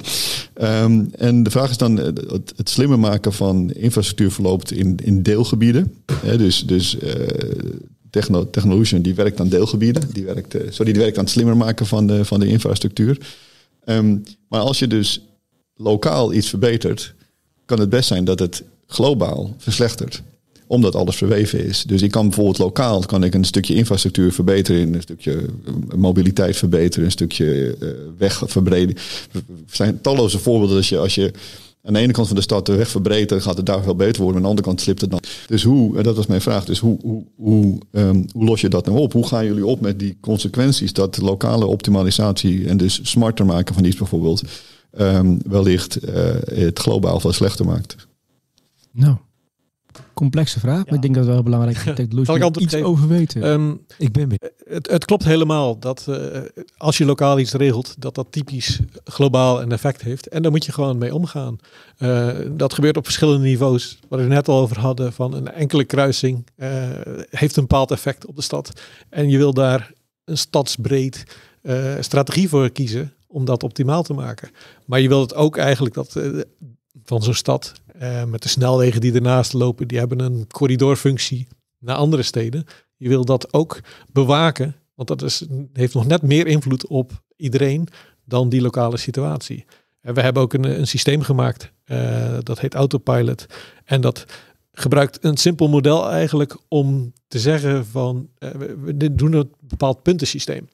Ehm, en de vraag is dan, eh, het, slimmer maken van infrastructuur verloopt in, in deelgebieden. dus dus uh, die werkt aan deelgebieden, die werkt, sorry, die werkt aan het slimmer maken van de, van de infrastructuur. Ehm, maar als je dus lokaal iets verbetert, kan het best zijn dat het globaal verslechtert omdat alles verweven is. Dus ik kan bijvoorbeeld lokaal kan ik een stukje infrastructuur verbeteren, een stukje eh, mobiliteit verbeteren, een stukje eh, weg verbreden. Er zijn talloze voorbeelden als je, als je aan de ene kant van de stad de weg verbreedt, dan gaat het daar veel beter worden. aan de andere kant slipt het dan. Dus hoe, en eh, dat was mijn vraag, dus hoe, hoe, hoe, ehm, hoe los je dat nou op? Hoe gaan jullie op met die consequenties dat lokale optimalisatie en dus smarter maken van iets bijvoorbeeld, ehm, wellicht het globaal veel slechter maakt? Nou, complexe vraag, maar ik denk dat het wel belangrijk is ik technologie iets over weten. Ehm, ik ben weer. Het, het, klopt helemaal dat eh, als je lokaal iets regelt, dat dat typisch globaal een effect heeft. En daar moet je gewoon mee omgaan. Eh, dat gebeurt op verschillende niveaus. Waar we net al over hadden, van een enkele kruising eh, heeft een bepaald effect op de stad. En je wil daar een stadsbreed strategie voor kiezen om dat optimaal te maken. Maar je wilt het ook eigenlijk dat van zo'n stad eh, met de snelwegen die ernaast lopen, die hebben een corridorfunctie naar andere steden. Je wil dat ook bewaken, want dat is, heeft nog net meer invloed op iedereen dan die lokale situatie. En we hebben ook een, een systeem gemaakt, eh, dat heet Autopilot. En dat gebruikt een simpel model eigenlijk om te zeggen van, eh, we, doen een bepaald puntensysteem.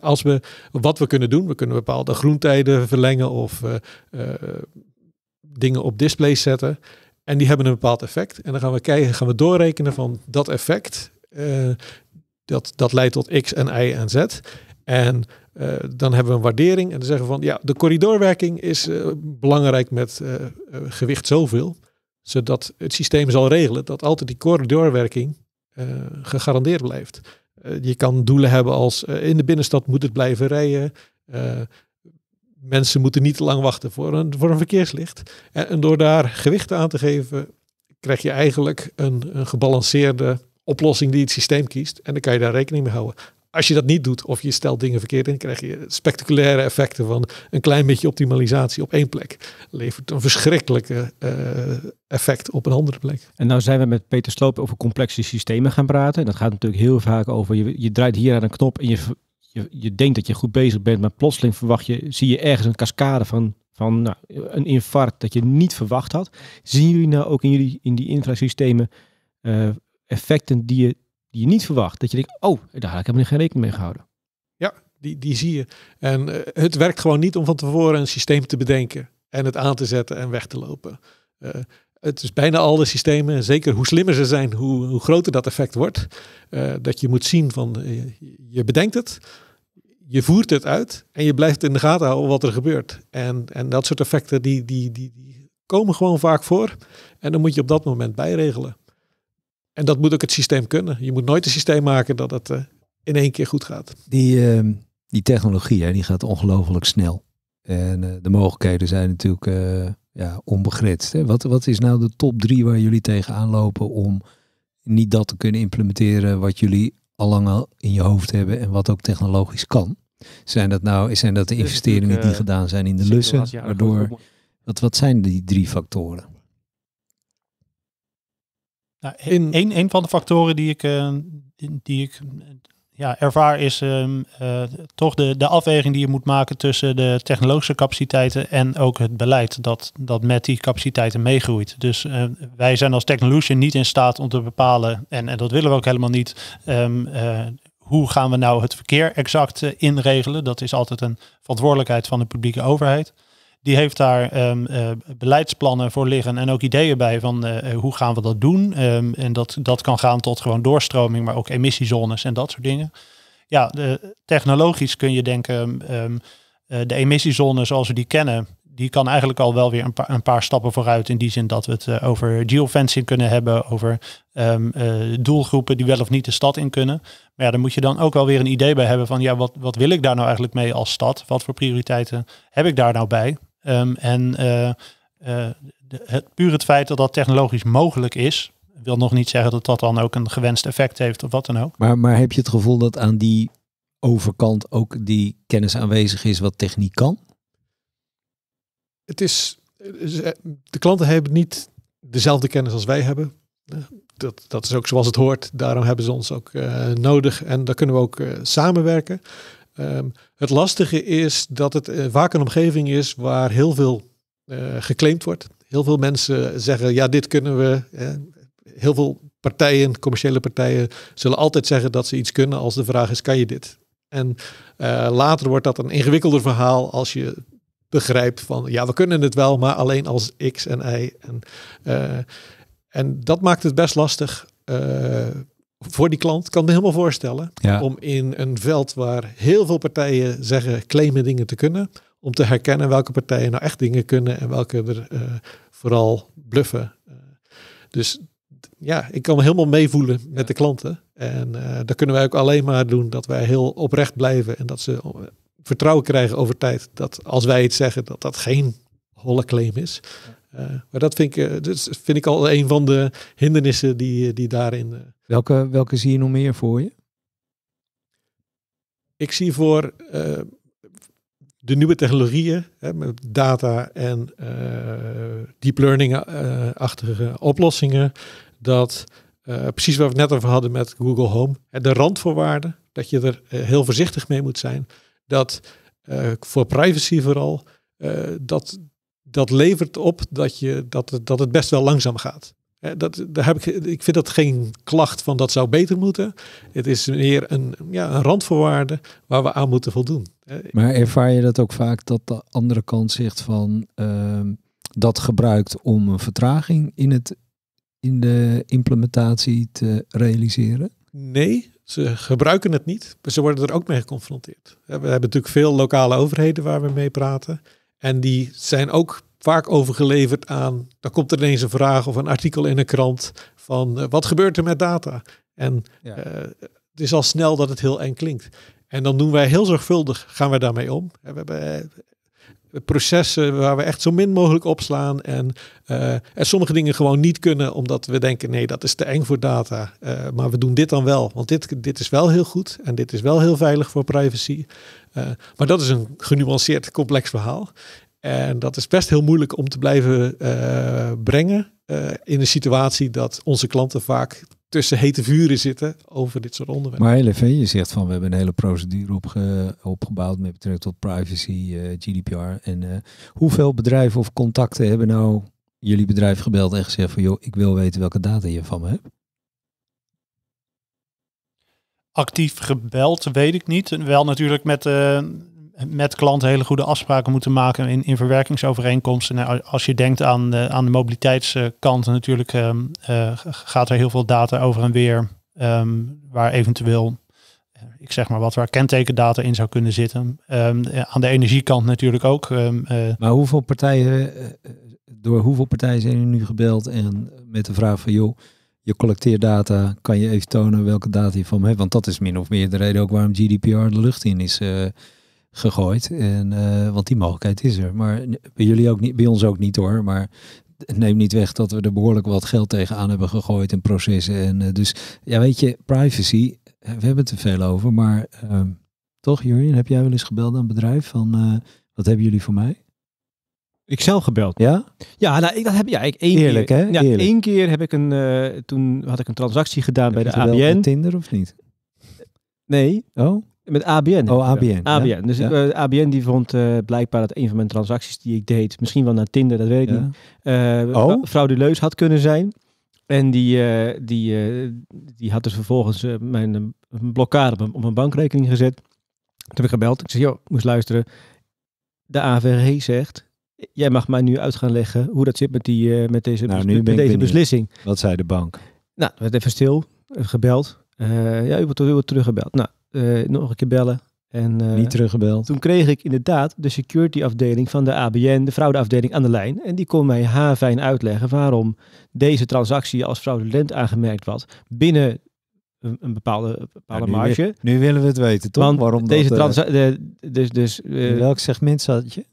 Als we wat we kunnen doen, we kunnen bepaalde groentijden verlengen of dingen op display zetten. En die hebben een bepaald effect. En dan gaan we kijken, gaan we doorrekenen van dat effect. Eh, dat, dat leidt tot X en Y en Z. En eh, dan hebben we een waardering. En dan zeggen we van ja, de corridorwerking is eh, belangrijk met gewicht zoveel. Zodat het systeem zal regelen dat altijd die corridorwerking gegarandeerd blijft. je kan doelen hebben als in de binnenstad moet het blijven rijden mensen moeten niet te lang wachten voor een, voor een verkeerslicht. En, door daar gewichten aan te geven, krijg je eigenlijk een, een gebalanceerde oplossing die het systeem kiest. En dan kan je daar rekening mee houden. Als je dat niet doet of je stelt dingen verkeerd in, krijg je spectaculaire effecten van een klein beetje optimalisatie op één plek. Levert een verschrikkelijke eh, effect op een andere plek. En nou zijn we met Peter Sloop over complexe systemen gaan praten. En dat gaat natuurlijk heel vaak over, je, je draait hier aan een knop en je je, je denkt dat je goed bezig bent, maar plotseling verwacht je, zie je ergens een cascade van, van nou, een infarct dat je niet verwacht had. Zien jullie nou ook in, jullie, in die infrasystemen uh, effecten die je, die je niet verwacht? Dat je denkt, oh, daar heb ik helemaal geen rekening mee gehouden. Ja, die, die zie je. En eh, het werkt gewoon niet om van tevoren een systeem te bedenken en het aan te zetten en weg te lopen. Eh, het is bijna al de systemen, zeker hoe slimmer ze zijn, hoe, hoe groter dat effect wordt. dat je moet zien van, je bedenkt het, je voert het uit en je blijft in de gaten houden wat er gebeurt. En, en dat soort effecten die, die, die, die komen gewoon vaak voor. En dan moet je op dat moment bijregelen. En dat moet ook het systeem kunnen. Je moet nooit een systeem maken dat het eh, in één keer goed gaat. Die, ehm, die technologie hè, die gaat ongelooflijk snel. En eh, de mogelijkheden zijn natuurlijk eh, ja, onbegrensd. Wat, wat is nou de top drie waar jullie tegenaan lopen om niet dat te kunnen implementeren wat jullie lang al in je hoofd hebben en wat ook technologisch kan. Zijn dat nou, zijn dat de dus investeringen die eh, gedaan zijn in de lussen? Waardoor, wat, wat zijn die drie factoren? Nou, een, een, van de factoren die ik, eh, die ik ja, ervaar is ehm, eh, toch de, de afweging die je moet maken tussen de technologische capaciteiten en ook het beleid dat, dat met die capaciteiten meegroeit. Dus ehm, wij zijn als technologie niet in staat om te bepalen, en, en dat willen we ook helemaal niet, ehm, eh, hoe gaan we nou het verkeer exact eh, inregelen. Dat is altijd een verantwoordelijkheid van de publieke overheid. Die heeft daar ehm, eh, beleidsplannen voor liggen en ook ideeën bij van eh, eh, hoe gaan we dat doen. Ehm, en dat, dat kan gaan tot gewoon doorstroming, maar ook emissiezones en dat soort dingen. Ja, de, technologisch kun je denken, ehm, de emissiezone zoals we die kennen, die kan eigenlijk al wel weer een, paar, een paar stappen vooruit. In die zin dat we het over geofencing kunnen hebben, over doelgroepen die wel of niet de stad in kunnen. Maar ja, dan moet je dan ook wel weer een idee bij hebben van ja, wat, wat wil ik daar nou eigenlijk mee als stad? Wat voor prioriteiten heb ik daar nou bij? Ehm, en eh, eh, het, puur het feit dat dat technologisch mogelijk is, wil nog niet zeggen dat dat dan ook een gewenst effect heeft of wat dan ook. Maar, maar heb je het gevoel dat aan die overkant ook die kennis aanwezig is wat techniek kan? Het is, eh, de klanten hebben niet dezelfde kennis als wij hebben. Dat, dat is ook zoals het hoort. Daarom hebben ze ons ook nodig en daar kunnen we ook samenwerken. Ehm, het lastige is dat het eh, vaak een omgeving is waar heel veel uh, geclaimd wordt. Heel veel mensen zeggen, ja, dit kunnen we. heel veel partijen, commerciële partijen, zullen altijd zeggen dat ze iets kunnen als de vraag is, kan je dit? En eh, later wordt dat een ingewikkelder verhaal als je begrijpt van, ja, we kunnen het wel, maar alleen als X en Y. En, en dat maakt het best lastig voor die klant. kan me helemaal voorstellen. Om in een veld waar heel veel partijen zeggen claimen dingen te kunnen. Om te herkennen welke partijen nou echt dingen kunnen en welke er eh, vooral bluffen. Eh, dus ja, ik kan me helemaal meevoelen met de klanten. En uh, eh, dat kunnen wij ook alleen maar doen dat wij heel oprecht blijven. En dat ze vertrouwen krijgen over tijd. Dat als wij iets zeggen, dat dat geen holle claim is. maar dat vind ik, dat dus vind ik al een van de hindernissen die, die daarin Welke, welke zie je nog meer voor je? Ik zie voor eh, de nieuwe technologieën, hè, met data en eh, deep learning-achtige eh, oplossingen, dat precies waar we het net over hadden met Google Home, de randvoorwaarden, dat je er heel voorzichtig mee moet zijn, dat voor privacy vooral, dat, dat levert op dat, je, dat, dat het best wel langzaam gaat. Dat, heb ik, ik vind dat geen klacht van dat zou beter moeten. Het is meer een, ja, een randvoorwaarde waar we aan moeten voldoen. Maar ervaar je dat ook vaak dat de andere kant zegt van ehm, dat gebruikt om een vertraging in, het, in de implementatie te realiseren? Nee, ze gebruiken het niet, maar ze worden er ook mee geconfronteerd. We hebben natuurlijk veel lokale overheden waar we mee praten. En die zijn ook vaak overgeleverd aan, dan komt er ineens een vraag of een artikel in een krant van eh, wat gebeurt er met data? En eh, het is al snel dat het heel eng klinkt. En dan doen wij heel zorgvuldig, gaan we daarmee om. We hebben eh, processen waar we echt zo min mogelijk opslaan en, en sommige dingen gewoon niet kunnen omdat we denken nee dat is te eng voor data maar we doen dit dan wel want dit, dit is wel heel goed en dit is wel heel veilig voor privacy maar dat is een genuanceerd complex verhaal en dat is best heel moeilijk om te blijven eh, brengen eh, in een situatie dat onze klanten vaak tussen hete vuren zitten over dit soort onderwerpen. Maar LFV, je zegt van we hebben een hele procedure opge opgebouwd met betrekking tot privacy, eh, GDPR. En hoeveel bedrijven of contacten hebben nou jullie bedrijf gebeld en gezegd van joh, ik wil weten welke data je van me hebt? Actief gebeld weet ik niet. Wel natuurlijk met met klanten hele goede afspraken moeten maken in, in verwerkingsovereenkomsten. Nou, als je denkt aan de, aan de mobiliteitskant, natuurlijk ehm, eh, gaat er heel veel data over en weer. Ehm, waar eventueel, eh, ik zeg maar wat, waar kentekendata in zou kunnen zitten. Ehm, eh, aan de energiekant natuurlijk ook. maar hoeveel partijen, door hoeveel partijen zijn u nu gebeld en met de vraag van joh, je collecteert data, kan je even tonen welke data je van me hebt? Want dat is min of meer de reden ook waarom GDPR de lucht in is uh, gegooid. En, eh, want die mogelijkheid is er. Maar bij jullie ook niet, bij ons ook niet hoor. Maar neem niet weg dat we er behoorlijk wat geld tegenaan hebben gegooid in processen. En eh, dus, ja weet je, privacy, eh, we hebben het er veel over. Maar ehm, toch Jurjen, heb jij wel eens gebeld aan een bedrijf van, wat hebben jullie voor mij? Ik zelf gebeld. Ja? Ja, nou, ik, dat heb ja, ik één Eerlijk, keer. Ja, één keer heb ik een, toen had ik een transactie gedaan bij de ABN. Tinder of niet? Nee. Oh? Met ABN. Oh, ABN. ABN. Dus ABN eh, die vond eh, blijkbaar dat een van mijn transacties die ik deed, misschien wel naar Tinder, dat weet ik ja. niet, uh, oh. frauduleus had kunnen zijn. En die, die, die had dus vervolgens mijn blokkade op, mijn bankrekening gezet. Toen heb ik gebeld. Ik zeg, joh, moest luisteren. De AVG zegt, jij mag mij nu uit gaan leggen hoe dat zit met, die, met deze, nou, met deze beslissing. Wat zei de bank? Nou, werd even stil, gebeld. ja, u wordt, wordt teruggebeld. Nou, uh, nog een keer bellen. En, eh, Niet teruggebeld. Toen kreeg ik inderdaad de security afdeling van de ABN, de fraudeafdeling, aan de lijn. En die kon mij haarfijn uitleggen waarom deze transactie als fraudulent aangemerkt was binnen een, bepaalde, bepaalde marge. nu willen we het weten, toch? waarom deze eh, transactie? dus, dus, welk segment zat je?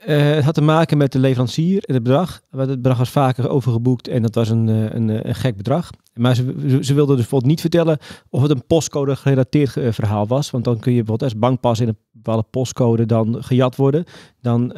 Eh, het had te maken met de leverancier en het bedrag. Het bedrag was vaker overgeboekt en dat was een, eh, een, eh, een gek bedrag. Maar ze, ze wilden dus bijvoorbeeld niet vertellen of het een postcode gerelateerd verhaal was. Want dan kun je bijvoorbeeld als bankpas in een bepaalde postcode dan gejat worden. Dan,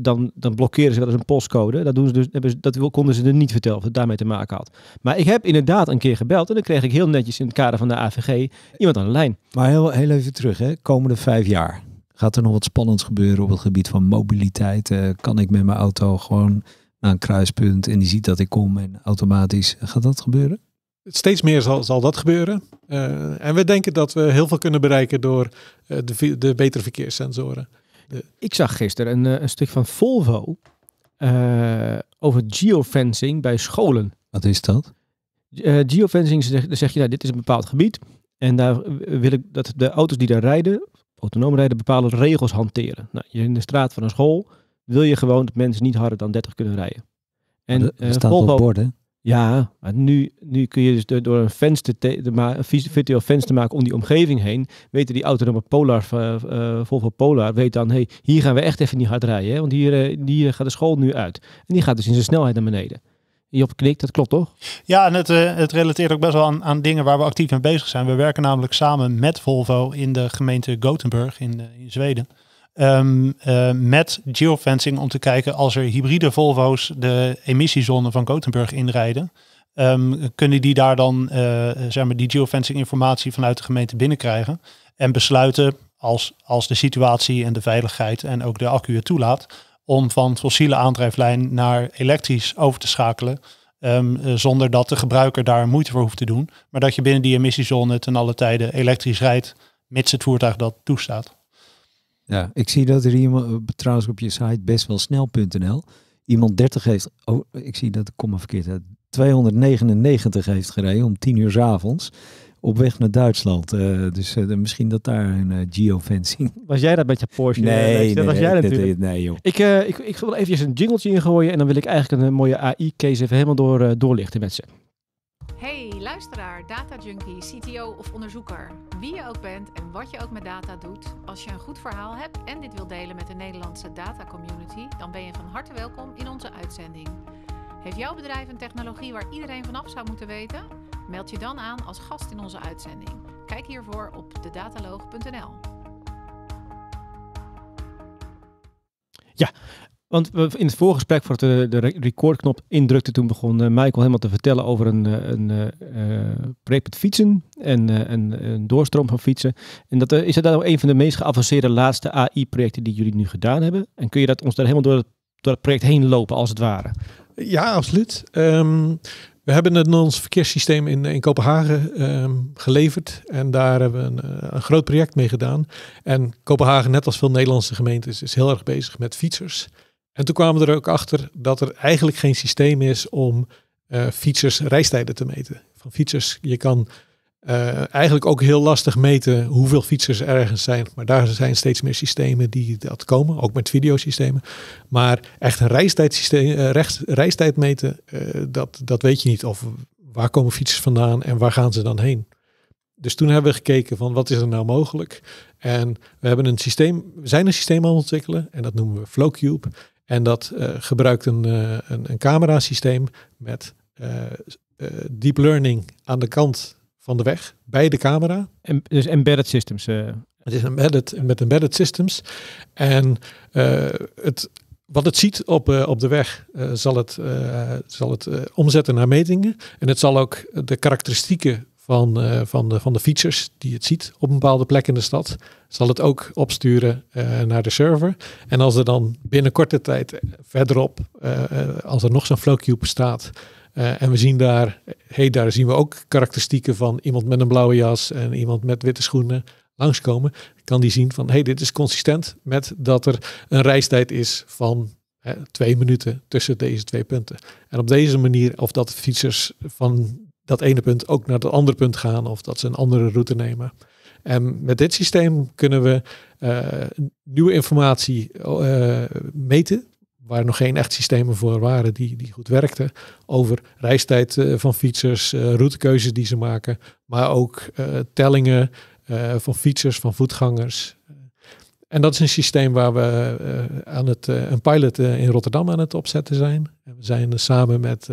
dan, dan blokkeren ze wel eens een postcode. Dat, doen ze dus, dat konden ze er niet vertellen of het daarmee te maken had. Maar ik heb inderdaad een keer gebeld en dan kreeg ik heel netjes in het kader van de AVG iemand aan de lijn. Maar heel, heel even terug, hè? komende vijf jaar. Gaat er nog wat spannends gebeuren op het gebied van mobiliteit? Eh, kan ik met mijn auto gewoon naar een kruispunt en die ziet dat ik kom en automatisch eh, gaat dat gebeuren? Steeds meer zal, zal dat gebeuren. Eh, en we denken dat we heel veel kunnen bereiken door de, de, betere verkeerssensoren. De... Ik zag gisteren een, een stuk van Volvo over geofencing bij scholen. Wat is dat? geofencing zeg, zeg je, nou, dit is een bepaald gebied. En daar wil ik dat de auto's die daar rijden Autonoom rijden bepaalde regels hanteren. Nou, je in de straat van een school wil je gewoon dat mensen niet harder dan 30 kunnen rijden. En er, eh, staat op borden. Ja, maar nu, nu kun je dus door een, venster te, virtueel venster maken om die omgeving heen. Weten die autonome Polar, uh, Volvo Polar, weet dan, hey, hier gaan we echt even niet hard rijden. Hè? Want hier, hier gaat de school nu uit. En die gaat dus in zijn snelheid naar beneden. Job knikt, dat klopt toch? Ja, en het, eh, het relateert ook best wel aan, aan, dingen waar we actief mee bezig zijn. We werken namelijk samen met Volvo in de gemeente Gothenburg in, eh, in Zweden. Ehm, eh, met geofencing om te kijken als er hybride Volvo's de emissiezone van Gothenburg inrijden. Ehm, kunnen die daar dan zeg maar die geofencing informatie vanuit de gemeente binnenkrijgen? En besluiten als, als de situatie en de veiligheid en ook de accu het toelaat om van fossiele aandrijflijn naar elektrisch over te schakelen. Ehm, eh, zonder dat de gebruiker daar moeite voor hoeft te doen. Maar dat je binnen die emissiezone ten alle tijde elektrisch rijdt, mits het voertuig dat toestaat. Ja, ik zie dat er iemand, eh, trouwens op je site best wel snel.nl, iemand 30 heeft, oh ik zie dat Kom maar verkeerd, 299 heeft gereden om 10 uur s avonds op weg naar Duitsland. Eh, dus eh, misschien dat daar een eh, geofencing. Was jij dat met je Porsche? Nee, nee dat was nee, jij dat natuurlijk. Nee, Ik, ik, ik wil eventjes een jingletje ingooien en dan wil ik eigenlijk een mooie AI-case even helemaal door, doorlichten met ze. Hey luisteraar, data junkie, CTO of onderzoeker. Wie je ook bent en wat je ook met data doet, als je een goed verhaal hebt en dit wil delen met de Nederlandse data community, dan ben je van harte welkom in onze uitzending. Heeft jouw bedrijf een technologie waar iedereen vanaf zou moeten weten? Meld je dan aan als gast in onze uitzending. Kijk hiervoor op dataloog.nl. Ja, want in het voorgesprek voor de, de recordknop indrukte, toen begon eh, Michael helemaal te vertellen over een, eh, een, eh, project met fietsen en een, een, doorstroom van fietsen. En dat is dat nou een van de meest geavanceerde laatste AI-projecten die jullie nu gedaan hebben? En kun je dat ons daar helemaal door het, project heen lopen, als het ware? Ja, absoluut. Ehm, we hebben het ons verkeerssysteem in, in Kopenhagen ehm, geleverd en daar hebben we een, eh, een, groot project mee gedaan. En Kopenhagen, net als veel Nederlandse gemeentes, is heel erg bezig met fietsers. En toen kwamen we er ook achter dat er eigenlijk geen systeem is om eh, fietsers reistijden te meten. Van fietsers, je kan eh, eigenlijk ook heel lastig meten hoeveel fietsers ergens zijn. Maar daar zijn steeds meer systemen die dat komen, ook met videosystemen. Maar echt een eh, reistijd meten, eh, dat, dat weet je niet. Of waar komen fietsers vandaan en waar gaan ze dan heen? Dus toen hebben we gekeken van wat is er nou mogelijk? En we hebben een systeem, we zijn een systeem aan het ontwikkelen en dat noemen we Flowcube. En dat gebruikt een, een, een camerasysteem met deep learning aan de kant van de weg bij de camera. En, dus embedded systems. Uh. Het is embedded, met embedded systems. En eh, het, wat het ziet op, eh, op de weg zal het, zal het omzetten naar metingen. En het zal ook de karakteristieken van, van, de, van de fietsers die het ziet op een bepaalde plek in de stad, zal het ook opsturen naar de server. En als er dan binnen korte tijd verderop, als er nog zo'n flowcube staat, eh, en we zien daar, hey, daar zien we ook karakteristieken van iemand met een blauwe jas en iemand met witte schoenen langskomen. Kan die zien van, hey, dit is consistent met dat er een reistijd is van twee minuten tussen deze twee punten. En op deze manier, of dat fietsers van dat ene punt ook naar dat andere punt gaan of dat ze een andere route nemen. En met dit systeem kunnen we eh, nieuwe informatie eh, meten waar nog geen echt systemen voor waren die, die goed werkten. Over reistijd eh, van fietsers, eh, routekeuzes die ze maken, maar ook eh, tellingen van fietsers, van voetgangers. En dat is een systeem waar we aan het, een pilot in Rotterdam aan het opzetten zijn. En we zijn samen met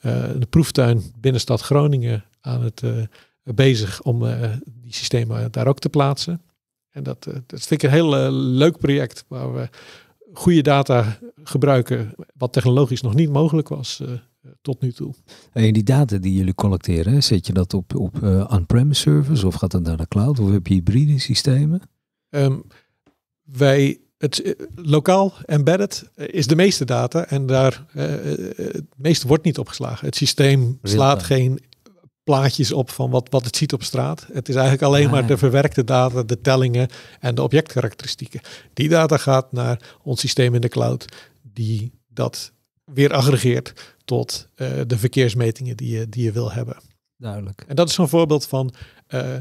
de proeftuin binnenstad Groningen aan het bezig om die systemen daar ook te plaatsen. En dat, dat vind ik een heel leuk project waar we goede data gebruiken, wat technologisch nog niet mogelijk was eh, tot nu toe. En die data die jullie collecteren, zet je dat op, op uh, eh, on-premise servers of gaat dat naar de cloud? Of heb je hybride systemen? Ehm, wij het, eh, lokaal embedded is de meeste data en daar het meeste wordt niet opgeslagen. Het systeem slaat geen plaatjes op van wat, wat het ziet op straat. Het is eigenlijk alleen ah, maar de verwerkte data, de tellingen en de objectkarakteristieken. Die data gaat naar ons systeem in de cloud, die dat weer aggregeert tot eh, de verkeersmetingen die je, die je wil hebben. Duidelijk. En dat is zo'n voorbeeld van, eh,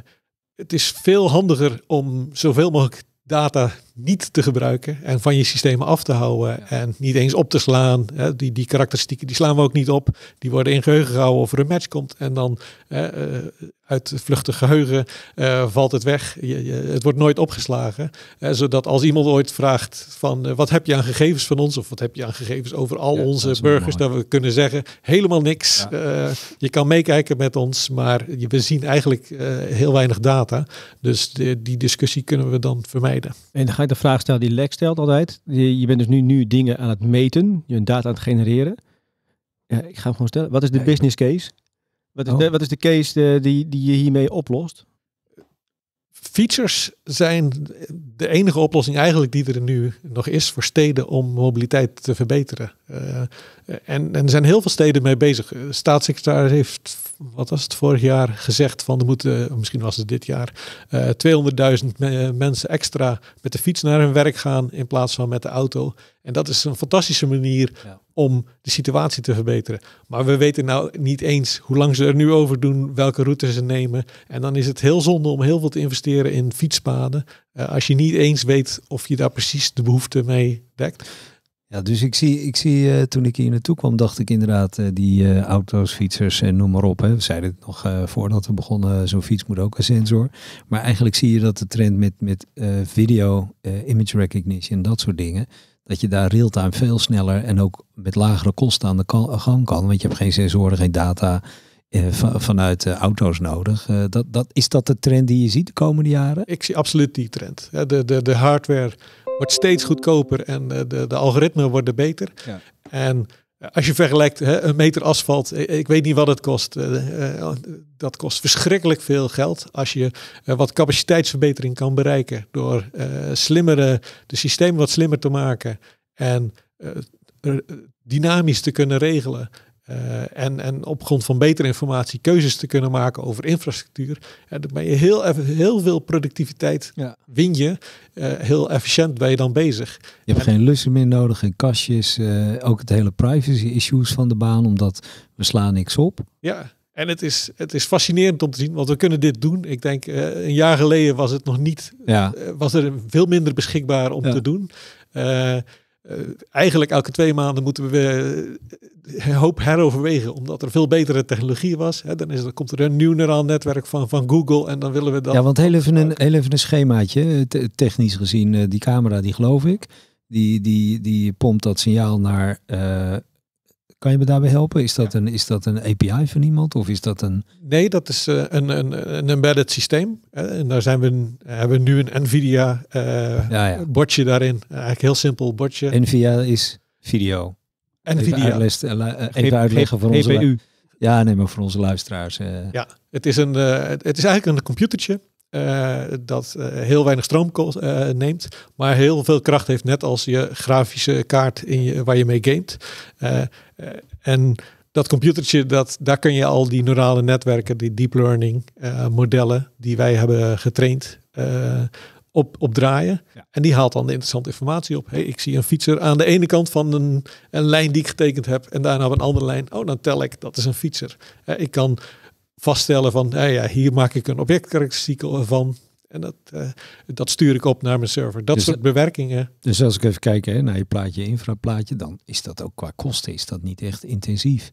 het is veel handiger om zoveel mogelijk data niet te gebruiken en van je systemen af te houden en niet eens op te slaan. Hè, die, die karakteristieken die slaan we ook niet op. Die worden in geheugen gehouden of er een match komt en dan hè, eh, uit vluchtig geheugen eh, valt het weg. Je, het wordt nooit opgeslagen. Hè, zodat als iemand ooit vraagt van eh, wat heb je aan gegevens van ons of wat heb je aan gegevens over al onze burgers, dat we kunnen zeggen helemaal niks. je kan meekijken met ons, maar we zien eigenlijk heel weinig data. Dus die discussie kunnen we dan vermijden. En ga de vraag stel die Lex stelt altijd. Je, bent dus nu, nu dingen aan het meten, je data aan het genereren. ik ga hem gewoon stellen. Wat is de business case? Wat is, oh. de, wat is de case eh, die, die je hiermee oplost? Features zijn de enige oplossing eigenlijk die er nu nog is voor steden om mobiliteit te verbeteren. Eh, en, er zijn heel veel steden mee bezig. De eh, staatssecretaris heeft, wat was het, vorig jaar gezegd van er moeten, misschien was het dit jaar, 200.000 eh, mensen extra met de fiets naar hun werk gaan in plaats van met de auto. En dat is een fantastische manier om de situatie te verbeteren. Maar we weten nou niet eens hoe lang ze er nu over doen, welke routes ze nemen. En dan is het heel zonde om heel veel te investeren in fietspaden. Eh, als je niet eens weet of je daar precies de behoefte mee dekt. Ja, dus ik zie, ik zie eh, toen ik hier naartoe kwam, dacht ik inderdaad, eh, die auto's, fietsers en noem maar op. Hè. We zeiden het nog voordat we begonnen, zo'n fiets moet ook een sensor. Maar eigenlijk zie je dat de trend met, met video, image recognition, dat soort dingen, dat je daar real-time veel sneller en ook met lagere kosten aan de gang kan. Want je hebt geen sensoren, geen data eh, vanuit uh, auto's nodig. Eh, dat, dat, is dat de trend die je ziet de komende jaren? Ik zie absoluut die trend. De, de, de hardware wordt steeds goedkoper en eh, de, de, algoritmen worden beter. Ja. En als je vergelijkt hè, een meter asfalt, eh, ik weet niet wat het kost. Eh, eh, dat kost verschrikkelijk veel geld. Als je wat capaciteitsverbetering kan bereiken door slimmere, de systeem wat slimmer te maken en dynamisch te kunnen regelen, eh, en, en op grond van betere informatie keuzes te kunnen maken over infrastructuur. En dan ben je heel, heel veel productiviteit win je. Eh, heel efficiënt ben je dan bezig. Je hebt geen lussen meer nodig, geen kastjes. Eh, ook het hele privacy issues van de baan, omdat we slaan niks op. Ja, en het is, het is fascinerend om te zien, want we kunnen dit doen. Ik denk, een jaar geleden was het nog niet, was er veel minder beschikbaar om te doen. Uh, eigenlijk elke twee maanden moeten we hoop heroverwegen, omdat er veel betere technologie was. Hè, dan, is, komt er een nieuw neural netwerk van, van Google en dan willen we dat. Ja, want heel even een, heel even een schemaatje, eh, technisch gezien. Eh, die camera, die geloof ik, die, die, die pompt dat signaal naar. Eh, kan je me daarbij helpen? Is dat, een, is dat een API van iemand of is dat een... Nee, dat is een, een, een embedded systeem. en daar zijn we, hebben we nu een NVIDIA bordje daarin. Eigenlijk heel simpel bordje. NVIDIA is video. En even uitlist, eh, eh, even uitleggen voor onze... Ja, nee, maar voor onze luisteraars. Eh. Ja, het is, een, het is eigenlijk een computertje dat heel weinig stroom uh, neemt, maar heel veel kracht heeft, net als je grafische kaart in je, waar je mee gamet. en dat computertje, dat, daar kun je al die neurale netwerken, die deep learning modellen die wij hebben getraind, op, op draaien. En die haalt dan de interessante informatie op. Hey, ik zie een fietser aan de ene kant van een, een lijn die ik getekend heb. En daarna op een andere lijn. Oh, dan tel ik, dat is een fietser. ik kan vaststellen van, hey, ja, hier maak ik een objectkarakteristiek van. En dat, eh, dat stuur ik op naar mijn server. Dat dus soort bewerkingen. Dus als ik even kijk hè, naar je plaatje, infraplaatje, dan is dat ook qua kosten is dat niet echt intensief.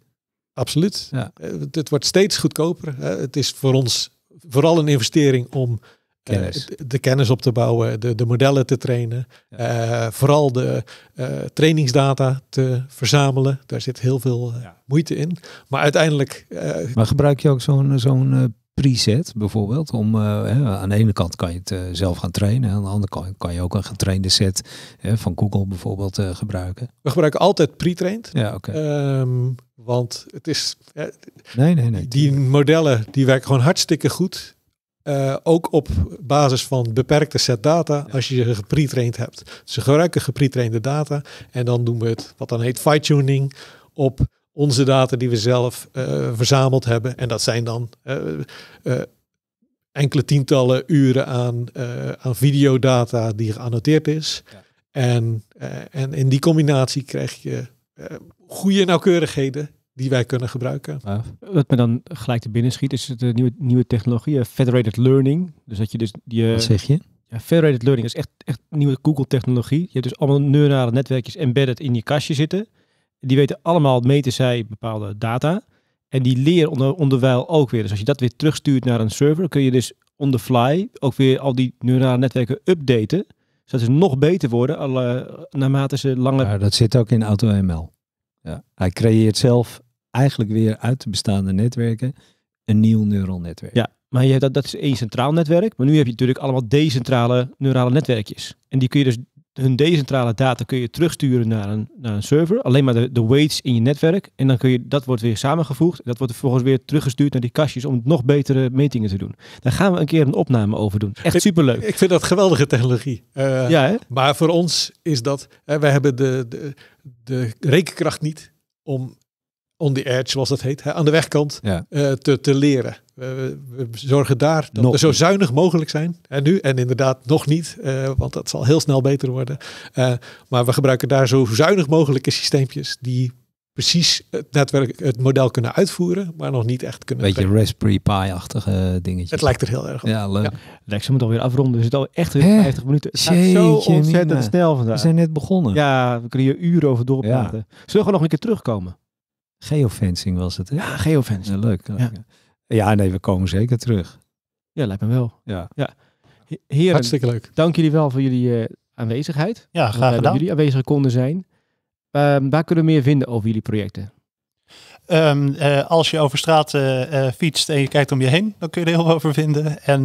Absoluut. Ja. Eh, het wordt steeds goedkoper. het is voor ons vooral een investering om eh, de, kennis op te bouwen, de, de modellen te trainen, eh, vooral de eh, trainingsdata te verzamelen. Daar zit heel veel ja. moeite in. Maar uiteindelijk. maar gebruik je ook zo'n zo'n preset bijvoorbeeld? Om, aan de ene kant kan je het zelf gaan trainen, aan de andere kant kan je ook een getrainde set van Google bijvoorbeeld gebruiken. We gebruiken altijd pre-trained. Ja, oké. Ehm, want het is. nee, nee, nee. Die modellen die werken gewoon hartstikke goed. Eh, ook op basis van beperkte set data als je ze gepreetraind hebt. Dus ze gebruiken gepretrainde data en dan doen we het wat dan heet fine-tuning op onze data die we zelf eh, verzameld hebben. En dat zijn dan eh, enkele tientallen uren aan, aan videodata die geannoteerd is. En, en in die combinatie krijg je goede nauwkeurigheden die wij kunnen gebruiken. Wat me dan gelijk te binnen schiet is de eh, nieuwe, nieuwe technologie, federated learning. Dus dat je dus die eh, Wat zeg je? Ja, federated learning is echt, echt nieuwe Google-technologie. Je hebt dus allemaal neurale netwerkjes embedded in je kastje zitten. Die weten allemaal, meten zij bepaalde data. En die leren onder, onderwijl ook weer. Dus als je dat weer terugstuurt naar een server, kun je dus on the fly ook weer al die neurale netwerken updaten. Zodat dus ze nog beter worden eh, naarmate ze langer... Ja, dat zit ook in AutoML. Ja. Hij creëert zelf eigenlijk weer uit de bestaande netwerken een nieuw neural netwerk. Ja, maar je hebt dat, dat is één centraal netwerk. Maar nu heb je natuurlijk allemaal decentrale neurale netwerkjes. En die kun je dus, hun decentrale data kun je terugsturen naar een, naar een server. Alleen maar de, de weights in je netwerk. En dan kun je, dat wordt weer samengevoegd. Dat wordt vervolgens weer teruggestuurd naar die kastjes om nog betere metingen te doen. Daar gaan we een keer een opname over doen. Echt superleuk. Ik, ik vind dat geweldige technologie. Eh, ja, hè? Maar voor ons is dat, uh, eh, wij hebben de, de, de rekenkracht niet om on the edge, zoals dat heet, hè, aan de wegkant eh, te, te leren. we zorgen daar dat we zo zuinig mogelijk zijn. En nu, en inderdaad nog niet, eh, want dat zal heel snel beter worden. Eh, maar we gebruiken daar zo zuinig mogelijke systeempjes die precies het netwerk, het model kunnen uitvoeren, maar nog niet echt kunnen. Beetje je, Raspberry Pi-achtige dingetjes. Het lijkt er heel erg op. Ja, leuk. Ja. Lex, we moeten alweer afronden. Het is al echt weer 50 minuten. Het gaat zo ontzettend snel vandaag. We zijn net begonnen. Ja, we kunnen hier uren over doorpraten. Zullen we nog een keer terugkomen? Geofencing was het, Ja, geofencing. Ja, leuk. Ja. nee, we komen zeker terug. Ja, lijkt me wel. Ja. Hartstikke leuk. Dank jullie wel voor jullie eh, aanwezigheid. Ja, graag dat jullie aanwezig konden zijn. Ehm, waar kunnen we meer vinden over jullie projecten? Ehm, eh, als je over straat uh, fietst en je kijkt om je heen, dan kun je er heel veel over vinden. En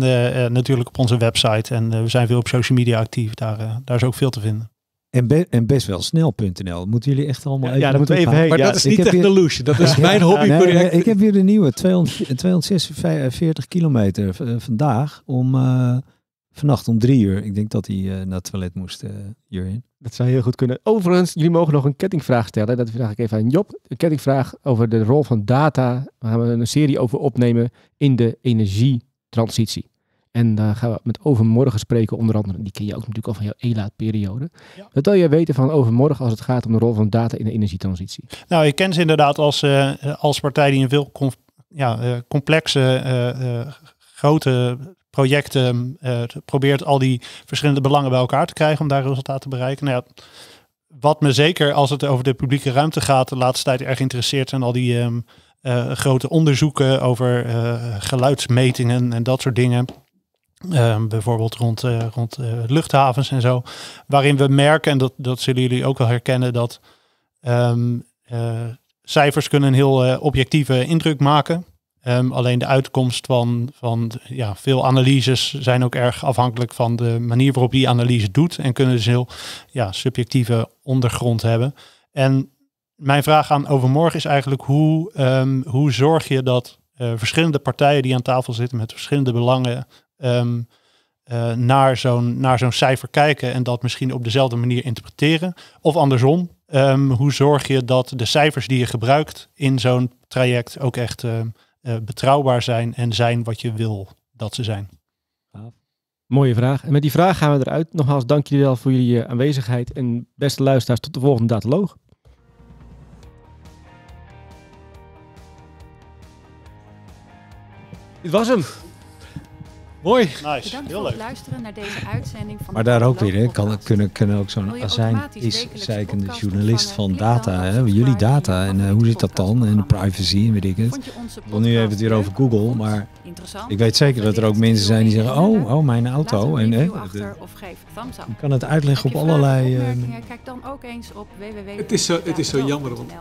natuurlijk op onze website. En we zijn veel op social media actief. Daar, daar is ook veel te vinden. En, en, best wel snel.nl. Moeten jullie echt allemaal ja, even... Ja, dat even Maar ja, dat is niet technologie. Dat is mijn hobby. ik heb weer de nieuwe 200, 246 kilometer eh, vandaag om... Uh, vannacht om drie uur. Ik denk dat hij eh, naar het toilet moest, uh, in. Dat zou heel goed kunnen. Overigens, jullie mogen nog een kettingvraag stellen. Dat vraag ik even aan Job. Een kettingvraag over de rol van data. we gaan een serie over opnemen in de energietransitie. En daar eh, gaan we met overmorgen spreken, onder andere. Die ken je ook natuurlijk al van jouw ELA-periode. Wat wil je weten van overmorgen als het gaat om de rol van data in de energietransitie? Nou, je ken ze inderdaad als, eh, als partij die een veel ja, eh, complexe, grote projecten probeert al die verschillende belangen bij elkaar te krijgen om daar resultaten te bereiken. Nou ja, wat me zeker als het over de publieke ruimte gaat de laatste tijd erg interesseert zijn al die... Ehm, grote onderzoeken over geluidsmetingen en dat soort dingen. Ehm, bijvoorbeeld rond, eh, rond eh, luchthavens en zo. Waarin we merken, en dat, dat zullen jullie ook wel herkennen, dat ehm, eh, cijfers kunnen een heel objectieve indruk maken. Ehm, alleen de uitkomst van, van ja, veel analyses zijn ook erg afhankelijk van de manier waarop die analyse doet. En kunnen dus heel ja, subjectieve ondergrond hebben. En mijn vraag aan overmorgen is eigenlijk hoe, hoe zorg je dat verschillende partijen die aan tafel zitten met verschillende belangen Ehm, eh, naar zo'n naar zo'n cijfer kijken en dat misschien op dezelfde manier interpreteren? Of andersom, ehm, hoe zorg je dat de cijfers die je gebruikt in zo'n traject ook echt ehm, eh, betrouwbaar zijn en zijn wat je wil dat ze zijn? mooie vraag. En met die vraag gaan we eruit. Nogmaals, dank jullie wel voor jullie eh, aanwezigheid. En beste luisteraars, tot de volgende Dataloog. Dit was hem. Mooi. Nice. Heel leuk. luisteren naar deze uitzending van Maar daar ook weer, Kan, kunnen, kunnen ook zo'n azijn is zeikende journalist van data, hè? Jullie data en eh, hoe zit dat dan? En de privacy en weet ik het. wil nu even het weer over Google, maar ik weet zeker dat er ook mensen zijn die zeggen, oh, oh mijn auto. En, hè, eh, ik kan het uitleggen op allerlei... Eh, Kijk dan ook eens op www. Het is zo, het is zo jammer, want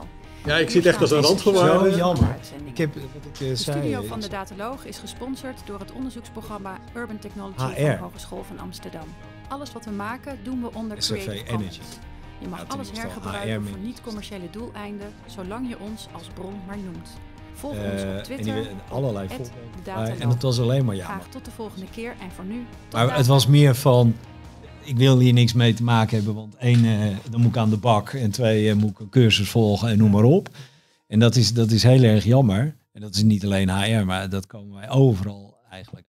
ja, ik zie het echt als een randvoorwaarde. Zo jammer. Ik heb, het. Eh, de studio van de Dataloog is gesponsord door het onderzoeksprogramma Urban Technology van de Hogeschool van Amsterdam. Alles wat we maken doen we onder SFV Creative Energy. Je mag alles hergebruiken voor niet-commerciële doeleinden, zolang je ons als bron maar noemt. Volg uh, ons op Twitter. Eh, en allerlei volgende. Uh, en het was alleen maar jammer. Graag tot de volgende keer en voor nu. maar het was meer van ik wil hier niks mee te maken hebben, want één, eh, dan moet ik aan de bak en twee, eh, moet ik een cursus volgen en noem maar op. En dat is, dat is heel erg jammer. En dat is niet alleen HR, maar dat komen wij overal eigenlijk